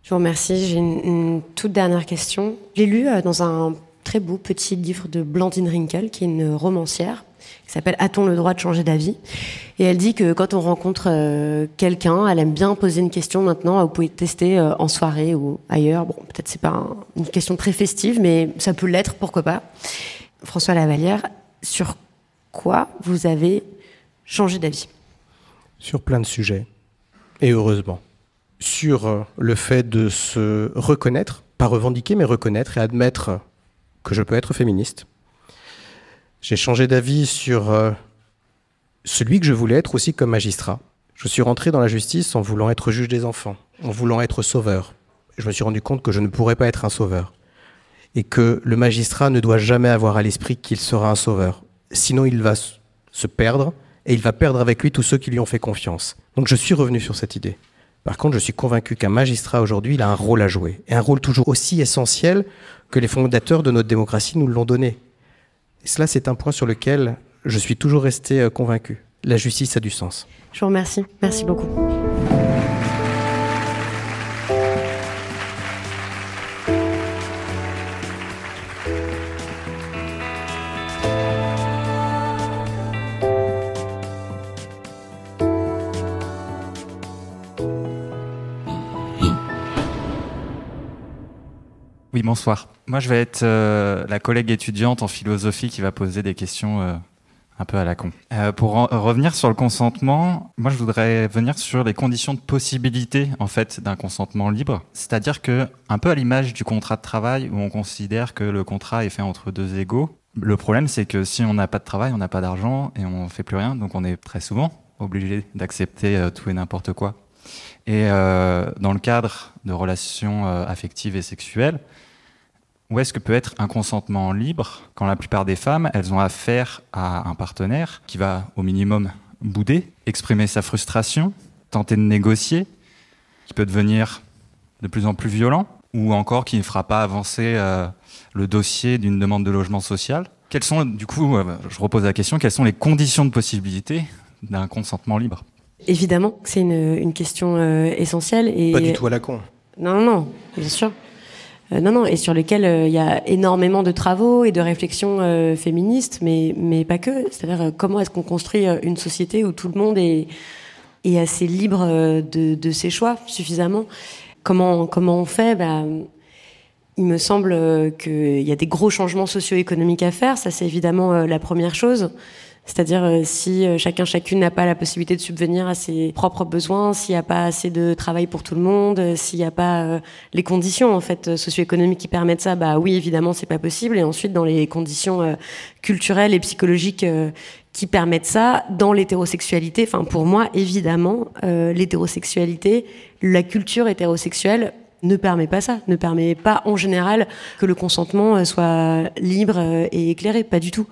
Speaker 3: Je
Speaker 2: vous remercie. J'ai une, toute dernière question. J'ai lu euh, dans un très beau petit livre de Blandine Rinkel, qui est une romancière, qui s'appelle A-t-on le droit de changer d'avis Et elle dit que quand on rencontre euh, quelqu'un, elle aime bien poser une question maintenant, vous pouvez tester euh, en soirée ou ailleurs. Bon, peut-être c'est pas une question très festive, mais ça peut l'être, pourquoi pas. François Lavalière, sur quoi vous avez changé d'avis
Speaker 3: Sur plein de sujets, et heureusement. Sur euh, le fait de se reconnaître, pas revendiquer, mais reconnaître et admettre que je peux être féministe, j'ai changé d'avis sur euh, celui que je voulais être aussi comme magistrat. Je suis rentré dans la justice en voulant être juge des enfants, en voulant être sauveur. Je me suis rendu compte que je ne pourrais pas être un sauveur et que le magistrat ne doit jamais avoir à l'esprit qu'il sera un sauveur. Sinon, il va se perdre et il va perdre avec lui tous ceux qui lui ont fait confiance. Donc je suis revenu sur cette idée. Par contre, je suis convaincu qu'un magistrat aujourd'hui, il a un rôle à jouer, et un rôle toujours aussi essentiel que les fondateurs de notre démocratie nous l'ont donné cela, c'est un point sur lequel je suis toujours resté euh, convaincu. La justice a du sens.
Speaker 2: Je vous remercie. Merci beaucoup.
Speaker 4: Oui, bonsoir. Moi, je vais être euh, la collègue étudiante en philosophie qui va poser des questions euh, un peu à la con. Euh, pour revenir sur le consentement, moi, je voudrais venir sur les conditions de possibilité, en fait, d'un consentement libre. C'est-à-dire que, un peu à l'image du contrat de travail, où on considère que le contrat est fait entre deux égaux, le problème, c'est que si on n'a pas de travail, on n'a pas d'argent et on fait plus rien, donc on est très souvent obligé d'accepter tout et n'importe quoi. Et dans le cadre de relations affectives et sexuelles, où est-ce que peut être un consentement libre quand la plupart des femmes, elles ont affaire à un partenaire qui va au minimum bouder, exprimer sa frustration, tenter de négocier, qui peut devenir de plus en plus violent, ou encore qui ne fera pas avancer euh, le dossier d'une demande de logement social. Quelles sont, du coup, euh, je repose la question, quelles sont les conditions de possibilité d'un consentement libre
Speaker 2: Évidemment, c'est une, question euh, essentielle. Et... Pas du tout à la con. Non, non, bien sûr. Euh, non, non, et sur lequel euh, il y a énormément de travaux et de réflexions euh, féministes, mais, mais pas que. C'est-à-dire, comment est-ce qu'on construit une société où tout le monde est, est assez libre de, ses choix suffisamment comment, comment on fait bah, Il me semble qu'il y a des gros changements socio-économiques à faire. Ça, c'est évidemment la première chose. C'est-à-dire euh, si euh, chacun chacune n'a pas la possibilité de subvenir à ses propres besoins, s'il n'y a pas assez de travail pour tout le monde, euh, s'il n'y a pas les conditions en fait socio-économiques qui permettent ça, bah oui évidemment c'est pas possible. Et ensuite dans les conditions culturelles et psychologiques qui permettent ça dans l'hétérosexualité. Enfin, pour moi, évidemment, l'hétérosexualité, la culture hétérosexuelle ne permet pas ça, ne permet pas en général que le consentement soit libre et éclairé, pas du tout.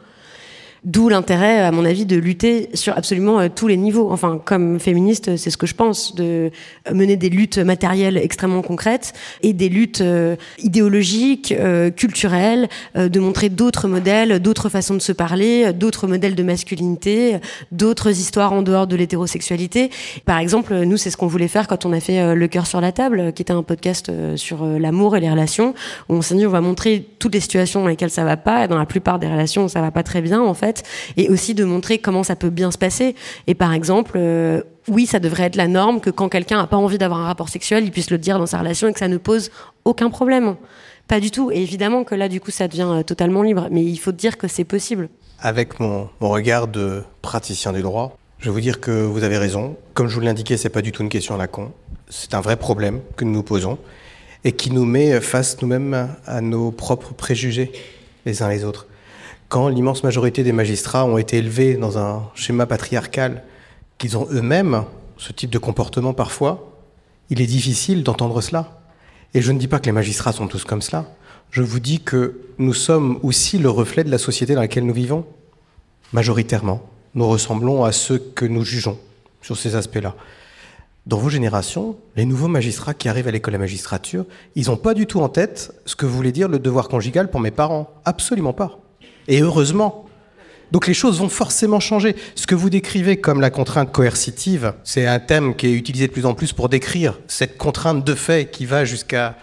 Speaker 2: D'où l'intérêt, à mon avis, de lutter sur absolument euh, tous les niveaux. Enfin, comme féministe, c'est ce que je pense, de euh, mener des luttes matérielles extrêmement concrètes et des luttes euh, idéologiques, culturelles, de montrer d'autres modèles, d'autres façons de se parler, d'autres modèles de masculinité, d'autres histoires en dehors de l'hétérosexualité. Par exemple, nous, c'est ce qu'on voulait faire quand on a fait Le cœur sur la table, qui était un podcast sur l'amour et les relations, où on s'est dit, on va montrer toutes les situations dans lesquelles ça va pas, et dans la plupart des relations, ça va pas très bien, en fait et aussi de montrer comment ça peut bien se passer. Et par exemple, euh, oui, ça devrait être la norme que quand quelqu'un n'a pas envie d'avoir un rapport sexuel, il puisse le dire dans sa relation et que ça ne pose aucun problème. Pas du tout. Et évidemment que là, du coup, ça devient euh, totalement libre. Mais il faut dire que c'est possible.
Speaker 3: Avec mon, regard de praticien du droit, je vais vous dire que vous avez raison. Comme je vous l'indiquais, c'est pas du tout une question à la con. C'est un vrai problème que nous nous posons et qui nous met face nous-mêmes à nos propres préjugés les uns les autres quand l'immense majorité des magistrats ont été élevés dans un schéma patriarcal, qu'ils ont eux-mêmes ce type de comportement parfois, il est difficile d'entendre cela. Et je ne dis pas que les magistrats sont tous comme cela. Je vous dis que nous sommes aussi le reflet de la société dans laquelle nous vivons. Majoritairement, nous ressemblons à ceux que nous jugeons sur ces aspects-là. Dans vos générations, les nouveaux magistrats qui arrivent à l'école la magistrature, ils n'ont pas du tout en tête ce que voulait dire le devoir conjugal pour mes parents. Absolument pas. Et heureusement. Donc les choses vont forcément changer. Ce que vous décrivez comme la contrainte coercitive, c'est un thème qui est utilisé de plus en plus pour décrire cette contrainte de fait qui va jusqu'à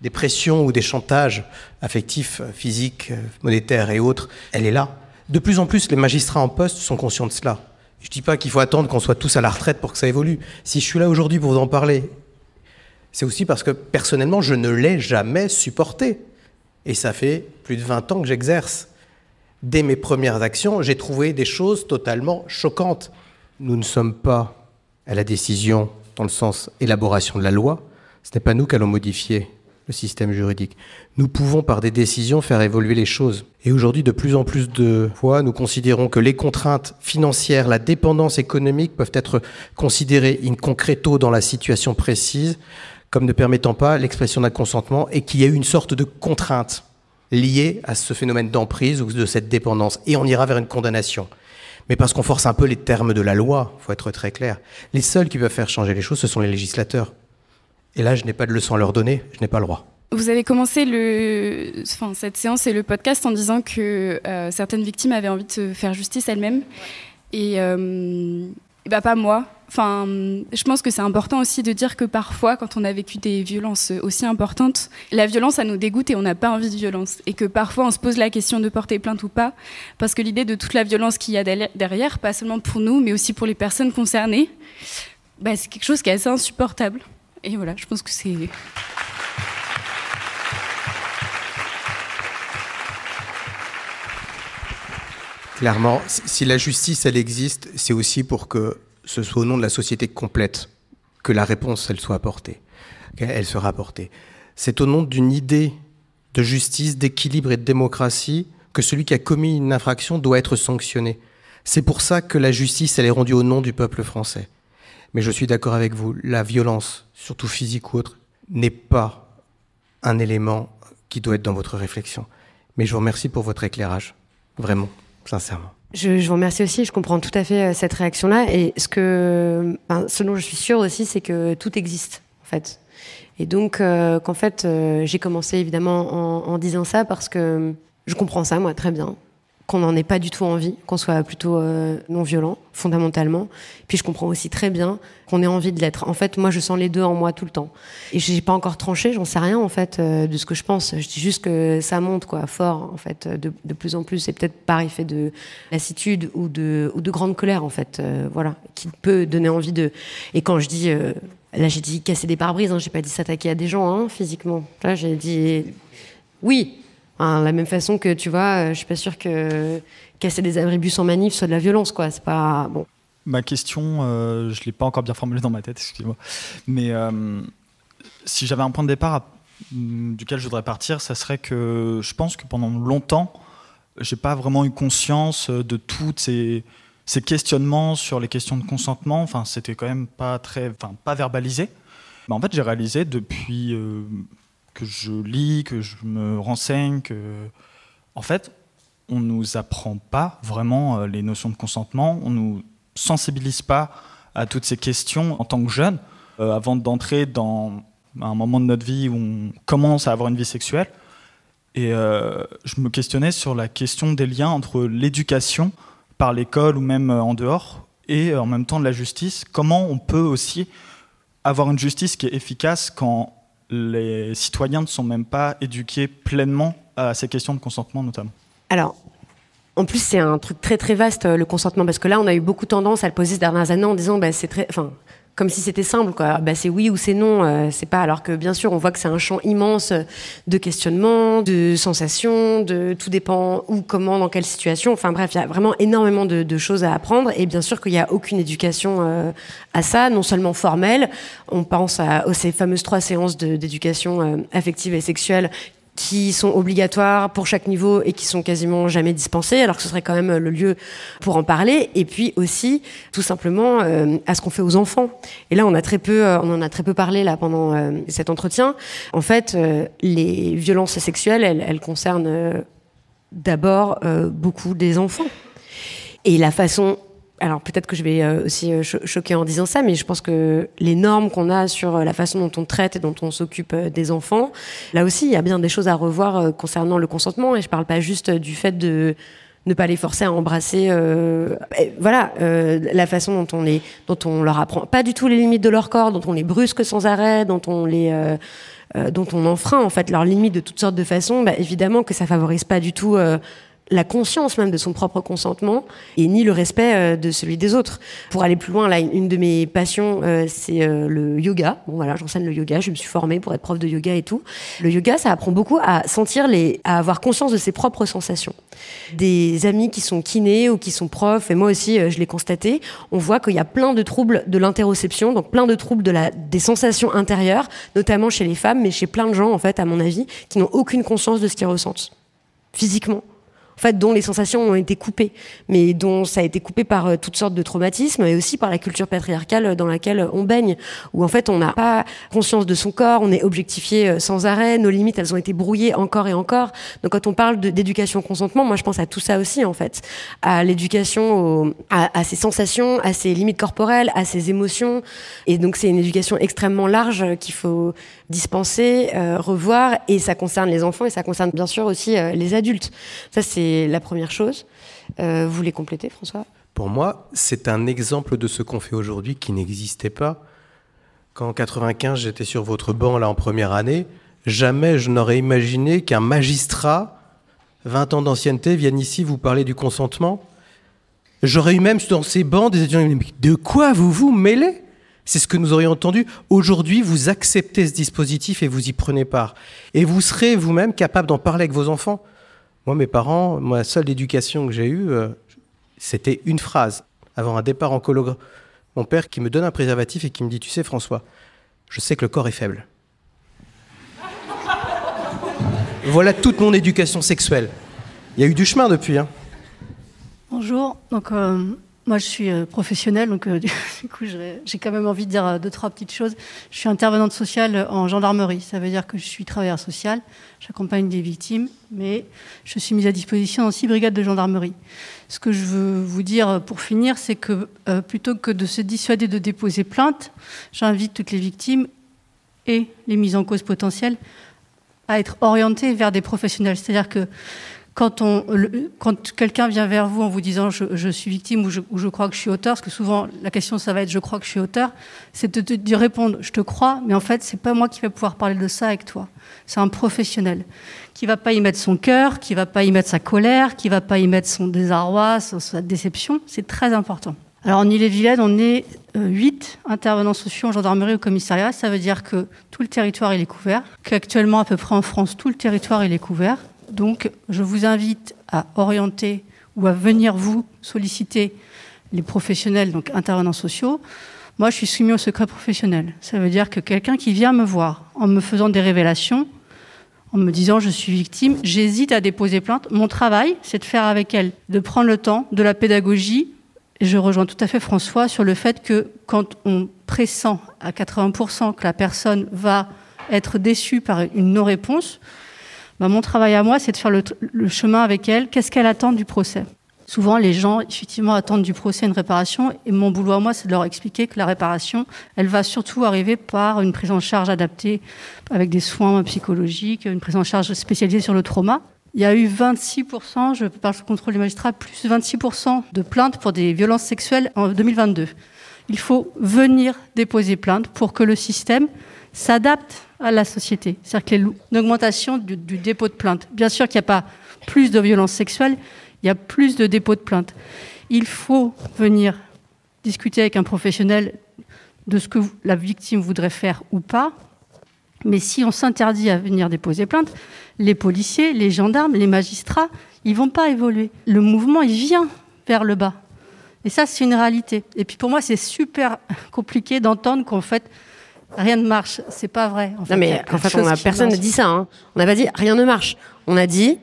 Speaker 3: des pressions ou des chantages affectifs, physiques, monétaires et autres. Elle est là. De plus en plus, les magistrats en poste sont conscients de cela. Je ne dis pas qu'il faut attendre qu'on soit tous à la retraite pour que ça évolue. Si je suis là aujourd'hui pour vous en parler, c'est aussi parce que personnellement, je ne l'ai jamais supporté. Et ça fait plus de 20 ans que j'exerce dès mes premières actions, j'ai trouvé des choses totalement choquantes. Nous ne sommes pas à la décision dans le sens élaboration de la loi. Ce n'est pas nous qui allons modifier le système juridique. Nous pouvons, par des décisions, faire évoluer les choses. Et aujourd'hui, de plus en plus de fois, nous considérons que les contraintes financières, la dépendance économique peuvent être considérées in concreto dans la situation précise comme ne permettant pas l'expression d'un consentement et qu'il y a eu une sorte de contrainte lié à ce phénomène d'emprise ou de cette dépendance. Et on ira vers une condamnation. Mais parce qu'on force un peu les termes de la loi, faut être très clair. Les seuls qui peuvent faire changer les choses, ce sont les législateurs. Et là, je n'ai pas de leçon à leur donner, je n'ai pas le droit.
Speaker 1: Vous avez commencé le, cette séance et le podcast en disant que euh, certaines victimes avaient envie de faire justice elles-mêmes. Et euh, bah, Pas moi. Enfin, je pense que c'est important aussi de dire que parfois, quand on a vécu des violences aussi importantes, la violence, ça nous dégoûte et on n'a pas envie de violence. Et que parfois, on se pose la question de porter plainte ou pas, parce que l'idée de toute la violence qu'il y a derrière, pas seulement pour nous, mais aussi pour les personnes concernées, bah, c'est quelque chose qui est assez insupportable. Et voilà, je pense que c'est...
Speaker 3: Clairement, si la justice, elle existe, c'est aussi pour que ce soit au nom de la société complète que la réponse, elle soit apportée, elle sera apportée. C'est au nom d'une idée de justice, d'équilibre et de démocratie que celui qui a commis une infraction doit être sanctionné. C'est pour ça que la justice, elle est rendue au nom du peuple français. Mais je suis d'accord avec vous, la violence, surtout physique ou autre, n'est pas un élément qui doit être dans votre réflexion. Mais je vous remercie pour votre éclairage, vraiment sincèrement.
Speaker 2: Je, vous remercie aussi, je comprends tout à fait euh, cette réaction-là. Et ce, que, ce ben, dont je suis sûre aussi, c'est que tout existe, en fait. Et donc, euh, qu'en fait, euh, j'ai commencé évidemment en, disant ça parce que je comprends ça, moi, très bien qu'on n'en ait pas du tout envie, qu'on soit plutôt euh, non violent, fondamentalement. Puis je comprends aussi très bien qu'on ait envie de l'être. En fait, moi, je sens les deux en moi tout le temps. Et j'ai pas encore tranché, j'en sais rien, en fait, euh, de ce que je pense. Je dis juste que ça monte, quoi, fort, en fait, de, plus en plus. C'est peut-être par effet de lassitude ou de, grande colère, en fait, euh, voilà, qui peut donner envie de. Et quand je dis. Là, j'ai dit casser des pare-brises, hein, j'ai pas dit s'attaquer à des gens hein, physiquement. Là, j'ai dit oui, la même façon que, tu vois, euh, je suis pas sûre
Speaker 4: que casser des abribus en manif soit de la violence, quoi. C'est pas. Bon. Ma question, je euh, je l'ai pas encore bien formulée dans ma tête, excusez-moi. Mais euh, si j'avais un point de départ mm, duquel je voudrais partir, ça serait que je pense que pendant longtemps, j'ai pas vraiment eu conscience de toutes ces questionnements sur les questions de consentement, enfin, c'était quand même pas très, enfin, pas verbalisé. Mais bah, en fait, j'ai réalisé depuis que je lis, que je me renseigne, que en fait, on nous apprend pas vraiment euh, les notions de consentement, on nous sensibilise pas à toutes ces questions en tant que jeune euh, avant d'entrer dans un moment de notre vie où on commence à avoir une vie sexuelle. Et euh, je me questionnais sur la question des liens entre l'éducation par l'école ou même en dehors et en même temps de la justice. Comment on peut aussi avoir une justice qui est efficace quand les citoyens ne sont même pas éduqués pleinement à ces questions de consentement notamment
Speaker 2: Alors, en plus, c'est un truc très très vaste, euh, le consentement, parce que là, on a eu beaucoup tendance à le poser ces dernières années en disant, ben c'est très comme si c'était simple, quoi. Bah, c'est oui ou c'est non, euh, c'est pas. Alors que bien sûr, on voit que c'est un champ immense de questionnements, de sensations, de tout dépend où, comment, dans quelle situation. Enfin bref, il y a vraiment énormément de, choses à apprendre. Et bien sûr qu'il n'y a aucune éducation euh, à ça, non seulement formelle. On pense à, ces fameuses trois séances d'éducation euh, affective et sexuelle qui sont obligatoires pour chaque niveau et qui sont quasiment jamais dispensés, alors que ce serait quand même euh, le lieu pour en parler. Et puis aussi, tout simplement, euh, à ce qu'on fait aux enfants. Et là, on a très peu, euh, on en a très peu parlé là pendant cet entretien. En fait, les violences sexuelles, elles, elles concernent d'abord beaucoup des enfants. Et la façon alors peut-être que je vais euh, aussi euh, choquer en disant ça, mais je pense que les normes qu'on a sur euh, la façon dont on traite et dont on s'occupe des enfants, là aussi, il y a bien des choses à revoir concernant le consentement. Et je parle pas juste du fait de ne pas les forcer à embrasser, voilà, la façon dont on les, dont on leur apprend pas du tout les limites de leur corps, dont on les brusque sans arrêt, dont on les dont on enfreint en fait leurs limites de toutes sortes de façons, bah, évidemment que ça favorise pas du tout la conscience même de son propre consentement et ni le respect euh, de celui des autres. Pour aller plus loin, là, une de mes passions, euh, c'est euh, le yoga. Bon, voilà, j'enseigne le yoga, je me suis formée pour être prof de yoga et tout. Le yoga, ça apprend beaucoup à sentir les, à avoir conscience de ses propres sensations. Des amis qui sont kinés ou qui sont profs, et moi aussi, je l'ai constaté, on voit qu'il y a plein de troubles de l'interoception, donc plein de troubles de la, des sensations intérieures, notamment chez les femmes, mais chez plein de gens, en fait, à mon avis, qui n'ont aucune conscience de ce qu'ils ressentent physiquement en fait, dont les sensations ont été coupées, mais dont ça a été coupé par euh, toutes sortes de traumatismes et aussi par la culture patriarcale euh, dans laquelle euh, on baigne, où en fait on n'a pas conscience de son corps, on est objectifié sans arrêt, nos limites elles ont été brouillées encore et encore. Donc quand on parle d'éducation consentement, moi je pense à tout ça aussi en fait, à l'éducation, à, à ses sensations, à ses limites corporelles, à ses émotions, et donc c'est une éducation extrêmement large qu'il faut dispenser, euh, revoir, et ça concerne les enfants et ça concerne bien sûr aussi euh, les adultes. Ça, c'est la première chose. Euh, vous voulez compléter, François
Speaker 3: Pour moi, c'est un exemple de ce qu'on fait aujourd'hui qui n'existait pas. Quand en 95, j'étais sur votre banc là en première année, jamais je n'aurais imaginé qu'un magistrat, 20 ans d'ancienneté, vienne ici vous parler du consentement. J'aurais eu même dans ces bancs des étudiants de quoi vous vous mêlez c'est ce que nous aurions entendu. Aujourd'hui, vous acceptez ce dispositif et vous y prenez part. Et vous serez vous-même capable d'en parler avec vos enfants. Moi, mes parents, moi, la seule éducation que j'ai eue, euh, c'était une phrase avant un départ en colo. Mon père qui me donne un préservatif et qui me dit, tu sais François, je sais que le corps est faible. voilà toute mon éducation sexuelle. Il y a eu du chemin depuis. Hein.
Speaker 5: Bonjour, euh, moi, je suis euh, professionnelle, donc euh, du coup, j'ai quand même envie de dire euh, deux, trois petites choses. Je suis intervenante sociale en gendarmerie. Ça veut dire que je suis travailleur social, j'accompagne des victimes, mais je suis mise à disposition dans six brigades de gendarmerie. Ce que je veux vous dire pour finir, c'est que plutôt que de se dissuader de déposer plainte, j'invite toutes les victimes et les mises en cause potentielles à être orientées vers des professionnels. C'est-à-dire que quand, quand quelqu'un vient vers vous en vous disant je, suis victime ou je, crois que je suis auteur, parce que souvent la question ça va être je crois que je suis auteur, c'est de, lui répondre je te crois, mais en fait c'est pas moi qui vais pouvoir parler de ça avec toi. C'est un professionnel qui va pas y mettre son cœur, qui va pas y mettre sa colère, qui va pas y mettre son désarroi, sa, déception. C'est très important. Alors en Ille-et-Vilaine, on est euh, huit intervenants sociaux en gendarmerie ou commissariat. Ça veut dire que tout le territoire il est couvert, qu'actuellement à peu près en France tout le territoire il est couvert donc, je vous invite à orienter ou à venir vous solliciter les professionnels, donc intervenants sociaux. Moi, je suis soumis au secret professionnel. Ça veut dire que quelqu'un qui vient me voir en me faisant des révélations, en me disant je suis victime, j'hésite à déposer plainte. Mon travail, c'est de faire avec elle, de prendre le temps, de la pédagogie. je rejoins tout à fait François sur le fait que quand on pressent à 80% que la personne va être déçue par une non-réponse, bah, mon travail à moi, c'est de faire le, chemin avec elle. Qu'est-ce qu'elle attend du procès Souvent, les gens, effectivement, attendent du procès une réparation. Et mon boulot à moi, c'est de leur expliquer que la réparation, elle va surtout arriver par une prise en charge adaptée avec des soins psychologiques, une prise en charge spécialisée sur le trauma. Il y a eu 26%, je parle le contrôle du magistrats, plus 26% de plaintes pour des violences sexuelles en 2022. Il faut venir déposer plainte pour que le système s'adapte à la société. C'est-à-dire qu'il y a une augmentation du, dépôt de plainte. Bien sûr qu'il n'y a pas plus de violences sexuelles, il y a plus de dépôts de plainte. Il faut venir discuter avec un professionnel de ce que la victime voudrait faire ou pas. Mais si on s'interdit à venir déposer plainte, les policiers, les gendarmes, les magistrats, ils vont pas évoluer. Le mouvement, il vient vers le bas. Et ça, c'est une réalité. Et puis pour moi, c'est super compliqué d'entendre qu'en fait, rien ne marche. C'est pas vrai. mais en fait, a, personne n'a dit ça. Hein.
Speaker 2: On n'a pas dit rien ne marche. On a dit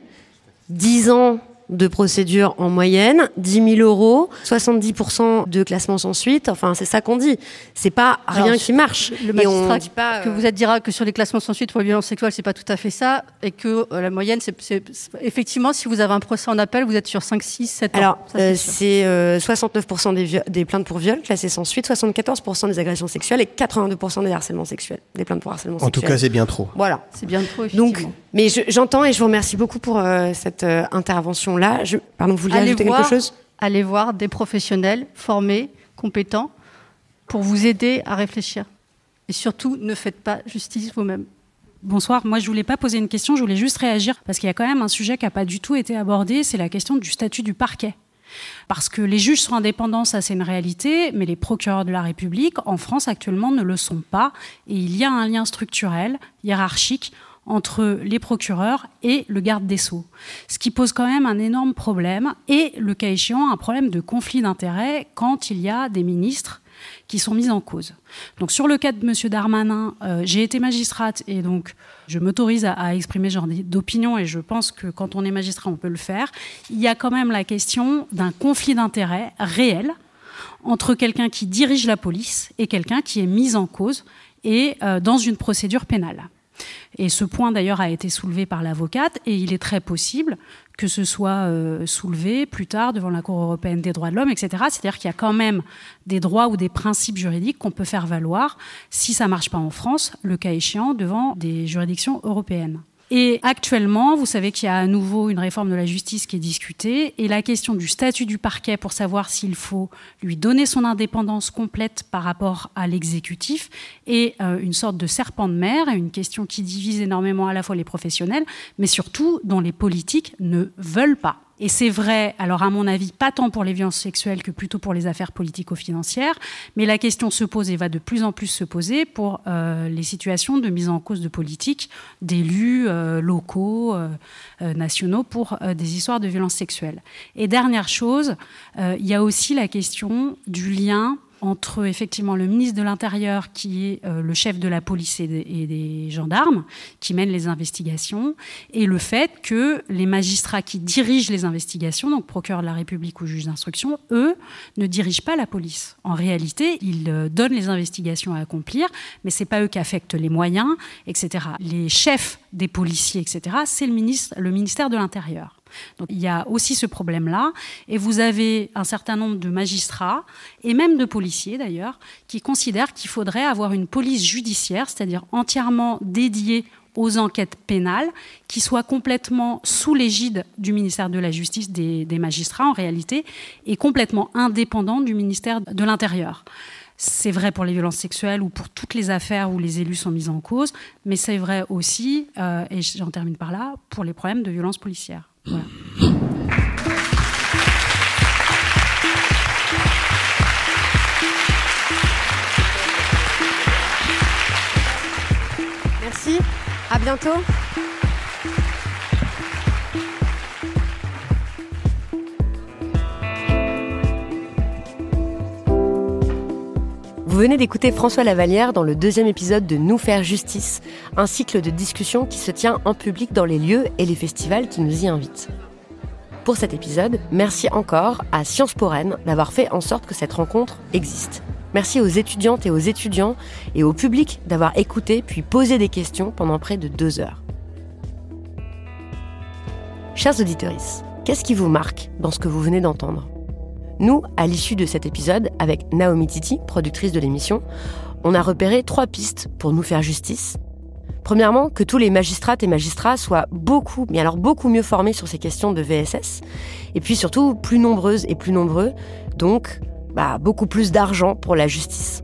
Speaker 2: 10 ans de procédures en moyenne, 10 000 euros, 70% de classements sans suite. Enfin, c'est ça qu'on dit. C'est pas rien qui marche. Le magistrat dit pas, que vous
Speaker 5: euh, êtes dira que sur les classements sans suite pour violence sexuelle, c'est pas tout à fait ça, et que euh, la moyenne, c'est effectivement si vous avez un procès en appel, vous êtes sur
Speaker 2: 5, 6, 7 ans. Alors, c'est 69% euh, des, plaintes pour viol classées sans suite, 74% des agressions sexuelles et 82% des harcèlements sexuels, des plaintes pour harcèlement en sexuel. En tout cas, c'est bien trop. Voilà, c'est bien trop. Effectivement. Donc, mais j'entends et je vous remercie beaucoup pour cette intervention là. vous voulez
Speaker 5: allez voir, des professionnels formés, compétents,
Speaker 1: pour vous aider à réfléchir. Et surtout, ne faites pas justice vous-même. Bonsoir. Moi, je ne voulais pas poser une question, je voulais juste réagir parce qu'il y a quand même un sujet qui n'a pas du tout été abordé, c'est la question du statut du parquet. Parce que les juges sont indépendants, ça c'est une réalité, mais les procureurs de la République en France actuellement ne le sont pas. Et il y a un lien structurel, hiérarchique, entre les procureurs et le garde des sceaux. Ce qui pose quand même un énorme problème et, le cas échéant, un problème de conflit d'intérêts quand il y a des ministres qui sont mis en cause. Donc sur le cas de M. Darmanin, euh, j'ai été magistrate et donc je m'autorise à, exprimer genre d'opinion et je pense que quand on est magistrat, on peut le faire. Il y a quand même la question d'un conflit d'intérêts réel entre quelqu'un qui dirige la police et quelqu'un qui est mis en cause et euh, dans une procédure pénale. Et ce point d'ailleurs a été soulevé par l'avocate et il est très possible que ce soit euh, soulevé plus tard devant la Cour européenne des droits de l'homme, etc. C'est-à-dire qu'il y a quand même des droits ou des principes juridiques qu'on peut faire valoir si ça ne marche pas en France, le cas échéant devant des juridictions européennes. Et actuellement, vous savez qu'il y a à nouveau une réforme de la justice qui est discutée et la question du statut du parquet pour savoir s'il faut lui donner son indépendance complète par rapport à l'exécutif est euh, une sorte de serpent de mer, une question qui divise énormément à la fois les professionnels, mais surtout dont les politiques ne veulent pas et c'est vrai, alors à mon avis, pas tant pour les violences sexuelles que plutôt pour les affaires politico-financières, mais la question se pose et va de plus en plus se poser pour euh, les situations de mise en cause de politiques d'élus euh, locaux, euh, nationaux, pour des histoires de violences sexuelles. Et dernière chose, il y a aussi la question du lien entre effectivement le ministre de l'Intérieur, qui est euh, le chef de la police et des, gendarmes, qui mène les investigations, et le fait que les magistrats qui dirigent les investigations, donc procureur de la République ou juge d'instruction, eux, ne dirigent pas la police. En réalité, ils euh, donnent les investigations à accomplir, mais n'est pas eux qui affectent les moyens, etc. Les chefs des policiers, etc., c'est le, ministre, le ministère de l'Intérieur. Donc il y a aussi ce problème-là. Et vous avez un certain nombre de magistrats, et même de policiers d'ailleurs, qui considèrent qu'il faudrait avoir une police judiciaire, c'est-à-dire entièrement dédiée aux enquêtes pénales, qui soit complètement sous l'égide du ministère de la Justice, des, magistrats en réalité, et complètement indépendant du ministère de l'Intérieur. C'est vrai pour les violences sexuelles ou pour toutes les affaires où les élus sont mis en cause, mais c'est vrai aussi, euh, et j'en termine par là, pour les problèmes de violences policières.
Speaker 2: Merci, à bientôt. Vous venez d'écouter François Lavalière dans le deuxième épisode de Nous faire justice, un cycle de discussion qui se tient en public dans les lieux et les festivals qui nous y invitent. Pour cet épisode, merci encore à Sciences Po Rennes d'avoir fait en sorte que cette rencontre existe. Merci aux étudiantes et aux étudiants et au public d'avoir écouté puis posé des questions pendant près de deux heures. Chers auditeurs, qu'est-ce qui vous marque dans ce que vous venez d'entendre nous, à l'issue de cet épisode, avec Naomi Titi, productrice de l'émission, on a repéré trois pistes pour nous faire justice. Premièrement, que tous les magistrates et magistrats soient beaucoup, mais alors beaucoup mieux formés sur ces questions de VSS, et puis surtout plus nombreuses et plus nombreux, donc bah, beaucoup plus d'argent pour la justice.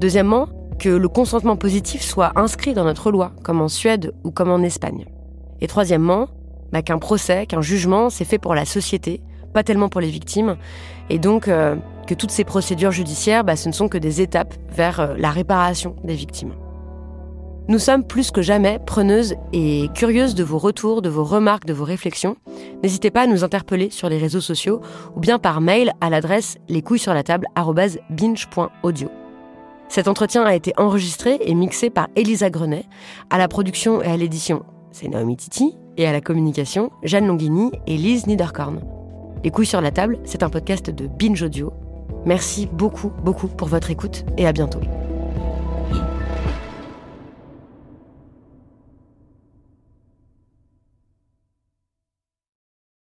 Speaker 2: Deuxièmement, que le consentement positif soit inscrit dans notre loi, comme en Suède ou comme en Espagne. Et troisièmement, bah, qu'un procès, qu'un jugement, c'est fait pour la société, pas tellement pour les victimes, et donc euh, que toutes ces procédures judiciaires, bah, ce ne sont que des étapes vers euh, la réparation des victimes. Nous sommes plus que jamais preneuses et curieuses de vos retours, de vos remarques, de vos réflexions. N'hésitez pas à nous interpeller sur les réseaux sociaux ou bien par mail à l'adresse lescouillesurlatable.binge.audio. Cet entretien a été enregistré et mixé par Elisa Grenet, à la production et à l'édition, c'est Naomi Titi, et à la communication, Jeanne Longhini et Lise Niederkorn. Les couilles sur la table, c'est un podcast de Binge Audio. Merci beaucoup, beaucoup pour votre écoute et à bientôt.